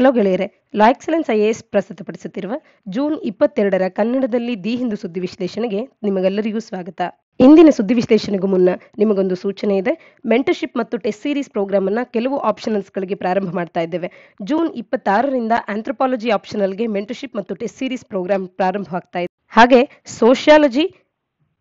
hello ಗೆಳೆಯರೆ La Excellence IAS ಪ್ರಸ್ತುತಪಡಿಸುತ್ತಿರುವ June ಇಪ್ಪತ್ತೆರಡರ ಕನ್ನಡದಲ್ಲಿ ದಿ ಹಿಂದು ಸುದ್ದಿ ವಿಶ್ಲೇಷಣೆಗೆ ನಿಮಗೆಲ್ಲರಿಗೂ ಸ್ವಾಗತ ಇಂದಿನ ಸುದ್ದಿ ವಿಶ್ಲೇಷಣೆಗೂ ಮುನ್ನ ನಿಮಗೊಂದು ಸೂಚನೆ ಇದೆ ಮೆಂಟರ್ಶಿಪ್ ಮತ್ತು ಟೆಸ್ಟ್ ಸೀರೀಸ್ ಅನ್ನ ಕೆಲವು ಗಳಿಗೆ ಪ್ರಾರಂಭ ಮಾಡ್ತಾ ಇದ್ದೇವೆ ಜೂನ್ ಇಪ್ಪತ್ತಾರರಿಂದ ಆಂಥ್ರೋಪಾಲಜಿ ಆಪ್ಷನಲ್ಗೆ ಮೆಂಟರ್ಶಿಪ್ ಮತ್ತು ಟೆಸ್ಟ್ ಸೀರೀಸ್ ಪ್ರೋಗ್ರಾಮ್ ಪ್ರಾರಂಭವಾಗ್ತಾ ಇದೆ ಹಾಗೆ ಸೋಷಿಯಾಲಜಿ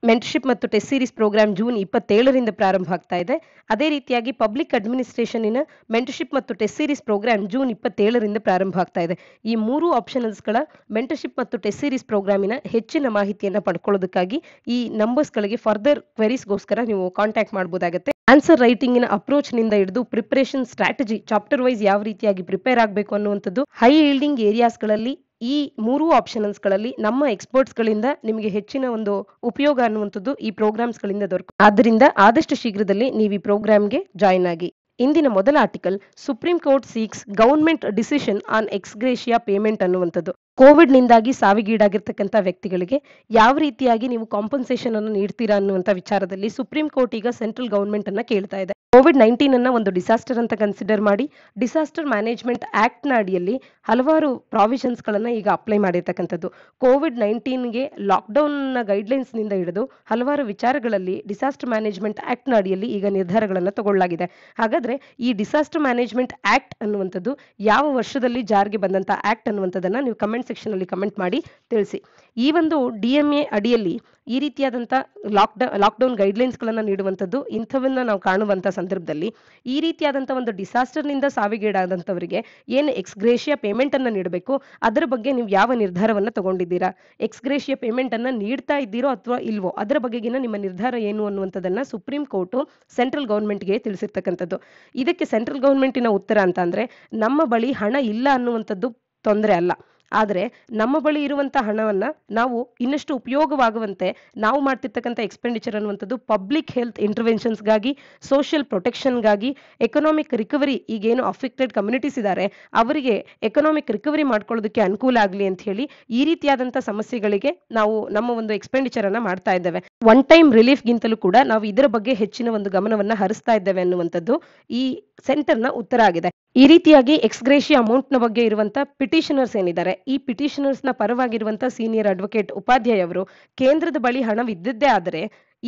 ಮೆಂಟರ್ಶಿಪ್ ಮತ್ತು ಟೆಸ್ಟ್ ಸೀರೀಸ್ ಪ್ರೋಗ್ರಾಮ್ ಜೂನ್ ಇಪ್ಪತ್ತೇಳರಿಂದ ಪ್ರಾರಂಭ ಆಗ್ತಾ ಇದೆ ಅದೇ ರೀತಿಯಾಗಿ ಪಬ್ಲಿಕ್ ಅಡ್ಮಿನಿಸ್ಟ್ರೇಷನಿನ ಮೆಂಟರ್ಶಿಪ್ ಮತ್ತು ಟೆಸ್ಟ್ ಸೀರೀಸ್ ಪ್ರೋಗ್ರಾಂ ಜೂನ್ ಇಪ್ಪತ್ತೇಳರಿಂದ ಪ್ರಾರಂಭ ಆಗ್ತಾ ಇದೆ ಈ ಮೂರು ಆಪ್ಷನಲ್ಸ್ಗಳ ಮೆಂಟರ್ಶಿಪ್ ಮತ್ತು ಟೆಸ್ಟ್ ಸೀರೀಸ್ ಪ್ರೋಗ್ರಾಮಿನ ಹೆಚ್ಚಿನ ಮಾಹಿತಿಯನ್ನು ಪಡ್ಕೊಳ್ಳೋದಕ್ಕಾಗಿ ಈ ನಂಬರ್ಸ್ಗಳಿಗೆ ಫರ್ದರ್ ಕ್ವೆರೀಸ್ಗೋಸ್ಕರ ನೀವು ಕಾಂಟ್ಯಾಕ್ಟ್ ಮಾಡ್ಬೋದಾಗುತ್ತೆ ಆನ್ಸರ್ ರೈಟಿಂಗಿನ ಅಪ್ರೋಚ್ನಿಂದ ಹಿಡಿದು ಪ್ರಿಪರೇಷನ್ ಸ್ಟ್ರಾಟಜಿ ಚಾಪ್ಟರ್ ವೈಸ್ ಯಾವ ರೀತಿಯಾಗಿ ಪ್ರಿಪೇರ್ ಆಗಬೇಕು ಅನ್ನುವಂಥದ್ದು ಹೈ ಏರಿಯಾಸ್ ಏರಿಯಾಸ್ಗಳಲ್ಲಿ ಈ ಮೂರು ಆಪ್ಷನ್ಸ್ಗಳಲ್ಲಿ ನಮ್ಮ ಎಕ್ಸ್ಪರ್ಟ್ಸ್ಗಳಿಂದ ನಿಮಗೆ ಹೆಚ್ಚಿನ ಒಂದು ಉಪಯೋಗ ಅನ್ನುವಂಥದ್ದು ಈ ಪ್ರೋಗ್ರಾಮ್ಸ್ಗಳಿಂದ ದೊರಕು ಆದ್ದರಿಂದ ಆದಷ್ಟು ಶೀಘ್ರದಲ್ಲಿ ನೀವು ಈ ಪ್ರೋಗ್ರಾಮ್ಗೆ ಜಾಯಿನ್ ಆಗಿ ಇಂದಿನ ಮೊದಲ article supreme court seeks government decision on ex gratia payment ಅನ್ನುವಂಥದ್ದು ಕೋವಿಡ್ ನಿಂದಾಗಿ ಸಾವಿಗೀಡಾಗಿರ್ತಕ್ಕಂಥ ವ್ಯಕ್ತಿಗಳಿಗೆ ಯಾವ ರೀತಿಯಾಗಿ ನೀವು ಕಾಂಪನ್ಸೇಷನ್ ಅನ್ನು ನೀಡ್ತೀರಾ ಅನ್ನುವಂಥ ವಿಚಾರದಲ್ಲಿ ಸುಪ್ರೀಂ ಕೋರ್ಟ್ ಈಗ ಸೆಂಟ್ರಲ್ ಗವರ್ಮೆಂಟ್ ಅನ್ನ ಕೇಳ್ತಾ ಇದೆ ಕೋವಿಡ್ ನೈನ್ಟೀನ್ ಅನ್ನ ಒಂದು ಡಿಸಾಸ್ಟರ್ ಅಂತ ಕನ್ಸಿಡರ್ ಮಾಡಿ ಡಿಸಾಸ್ಟರ್ ಮ್ಯಾನೇಜ್ಮೆಂಟ್ ಆಕ್ಟ್ ನ ಅಡಿಯಲ್ಲಿ ಹಲವಾರು ಪ್ರಾವಿಷನ್ಸ್ ಗಳನ್ನ ಈಗ ಅಪ್ಲೈ ಮಾಡಿರ್ತಕ್ಕಂಥದ್ದು ಕೋವಿಡ್ ನೈನ್ಟೀನ್ಗೆ ಲಾಕ್ಡೌನ್ ನ ಗೈಡ್ಲೈನ್ಸ್ ನಿಂದ ಹಿಡಿದು ಹಲವಾರು ವಿಚಾರಗಳಲ್ಲಿ ಡಿಸಾಸ್ಟರ್ ಮ್ಯಾನೇಜ್ಮೆಂಟ್ ಆಕ್ಟ್ ನ ಅಡಿಯಲ್ಲಿ ಈಗ ನಿರ್ಧಾರಗಳನ್ನು ತಗೊಳ್ಳಲಾಗಿದೆ ಹಾಗಾದ್ರೆ ಈ ಡಿಸಾಸ್ಟರ್ ಮ್ಯಾನೇಜ್ಮೆಂಟ್ ಆಕ್ಟ್ ಅನ್ನುವಂಥದ್ದು ಯಾವ ವರ್ಷದಲ್ಲಿ ಜಾರಿಗೆ ಬಂದಂತ ಆಕ್ಟ್ ಅನ್ನುವಂಥದ್ದನ್ನ ನೀವು ಕಮೆಂಟ್ಸ್ ಕಮೆಂಟ್ ಕಮೆಂಟ್ ಮಾಡಿ ತಿಳಿಸಿ ಈ ಒಂದು ಡಿ ಎಂ ಎ ಅಡಿಯಲ್ಲಿ ಈ ರೀತಿಯಾದಂಥ ಲಾಕ್ಡೌ ಲಾಕ್ಡೌನ್ ಗೈಡ್ಲೈನ್ಸ್ಗಳನ್ನು ನೀಡುವಂಥದ್ದು ಇಂಥವನ್ನ ನಾವು ಕಾಣುವಂಥ ಸಂದರ್ಭದಲ್ಲಿ ಈ ರೀತಿಯಾದಂಥ ಒಂದು ಡಿಸಾಸ್ಟರ್ನಿಂದ ಸಾವಿಗೀಡಾದಂಥವರಿಗೆ ಏನು ಎಕ್ಸ್ಗ್ರೇಷಿಯ ಪೇಮೆಂಟನ್ನು ನೀಡಬೇಕು ಅದರ ಬಗ್ಗೆ ನೀವು ಯಾವ ನಿರ್ಧಾರವನ್ನು ತಗೊಂಡಿದ್ದೀರಾ ಎಕ್ಸ್ಗ್ರೇಷಿಯ ಪೇಮೆಂಟನ್ನು ನೀಡ್ತಾ ಇದ್ದೀರೋ ಅಥವಾ ಇಲ್ವೋ ಅದರ ಬಗೆಗಿನ ನಿಮ್ಮ ನಿರ್ಧಾರ ಏನು ಅನ್ನುವಂಥದ್ದನ್ನು ಸುಪ್ರೀಂ ಕೋರ್ಟು ಸೆಂಟ್ರಲ್ ಗೌರ್ಮೆಂಟ್ಗೆ ತಿಳಿಸಿರ್ತಕ್ಕಂಥದ್ದು ಇದಕ್ಕೆ ಸೆಂಟ್ರಲ್ ಗೌರ್ಮೆಂಟಿನ ಉತ್ತರ ಅಂತ ಅಂದರೆ ನಮ್ಮ ಬಳಿ ಹಣ ಇಲ್ಲ ಅನ್ನುವಂಥದ್ದು ತೊಂದರೆ ಅಲ್ಲ ಆದರೆ ನಮ್ಮ ಬಳಿ ಇರುವಂತಹ ಹಣವನ್ನ ನಾವು ಇನ್ನಷ್ಟು ಉಪಯೋಗವಾಗುವಂತೆ ನಾವು ಮಾಡ್ತಿರ್ತಕ್ಕಂಥ ಎಕ್ಸ್ಪೆಂಡಿಚರ್ ಅನ್ನುವಂಥದ್ದು ಪಬ್ಲಿಕ್ ಹೆಲ್ತ್ ಇಂಟರ್ವೆನ್ಷನ್ಸ್ ಗಾಗಿ ಸೋಷಿಯಲ್ ಪ್ರೊಟೆಕ್ಷನ್ ಗಾಗಿ ಎಕನಾಮಿಕ್ ರಿಕವರಿ ಈಗೇನು ಅಫೆಕ್ಟೆಡ್ ಕಮ್ಯುನಿಟೀಸ್ ಇದ್ದಾರೆ ಅವರಿಗೆ ಎಕನಾಮಿಕ್ ರಿಕವರಿ ಮಾಡ್ಕೊಳ್ಳೋದಕ್ಕೆ ಅನುಕೂಲ ಆಗಲಿ ಅಂತ ಹೇಳಿ ಈ ರೀತಿಯಾದಂಥ ಸಮಸ್ಯೆಗಳಿಗೆ ನಾವು ನಮ್ಮ ಒಂದು ಎಕ್ಸ್ಪೆಂಡಿಚರ್ ಅನ್ನ ಮಾಡ್ತಾ ಇದ್ದೇವೆ ಒನ್ ಟೈಮ್ ರಿಲೀಫ್ ಗಿಂತಲೂ ಕೂಡ ನಾವು ಇದರ ಬಗ್ಗೆ ಹೆಚ್ಚಿನ ಒಂದು ಗಮನವನ್ನ ಹರಿಸ್ತಾ ಇದ್ದೇವೆ ಅನ್ನುವಂಥದ್ದು ಈ ಸೆಂಟರ್ನ ಉತ್ತರ ಆಗಿದೆ ಈ ರೀತಿಯಾಗಿ ಎಕ್ಸ್ಗ್ರೇಷಿ ಅಮೌಂಟ್ನ ಬಗ್ಗೆ ಇರುವಂತ ಪಿಟಿಷನರ್ಸ್ ಏನಿದ್ದಾರೆ ಈ ಪಿಟಿಷನರ್ಸ್ನ ಪರವಾಗಿರುವಂತಹ ಸೀನಿಯರ್ ಅಡ್ವೊಕೇಟ್ ಉಪಾಧ್ಯಾಯ ಅವರು ಕೇಂದ್ರದ ಬಳಿ ಹಣವಿದ್ದದ್ದೇ ಆದರೆ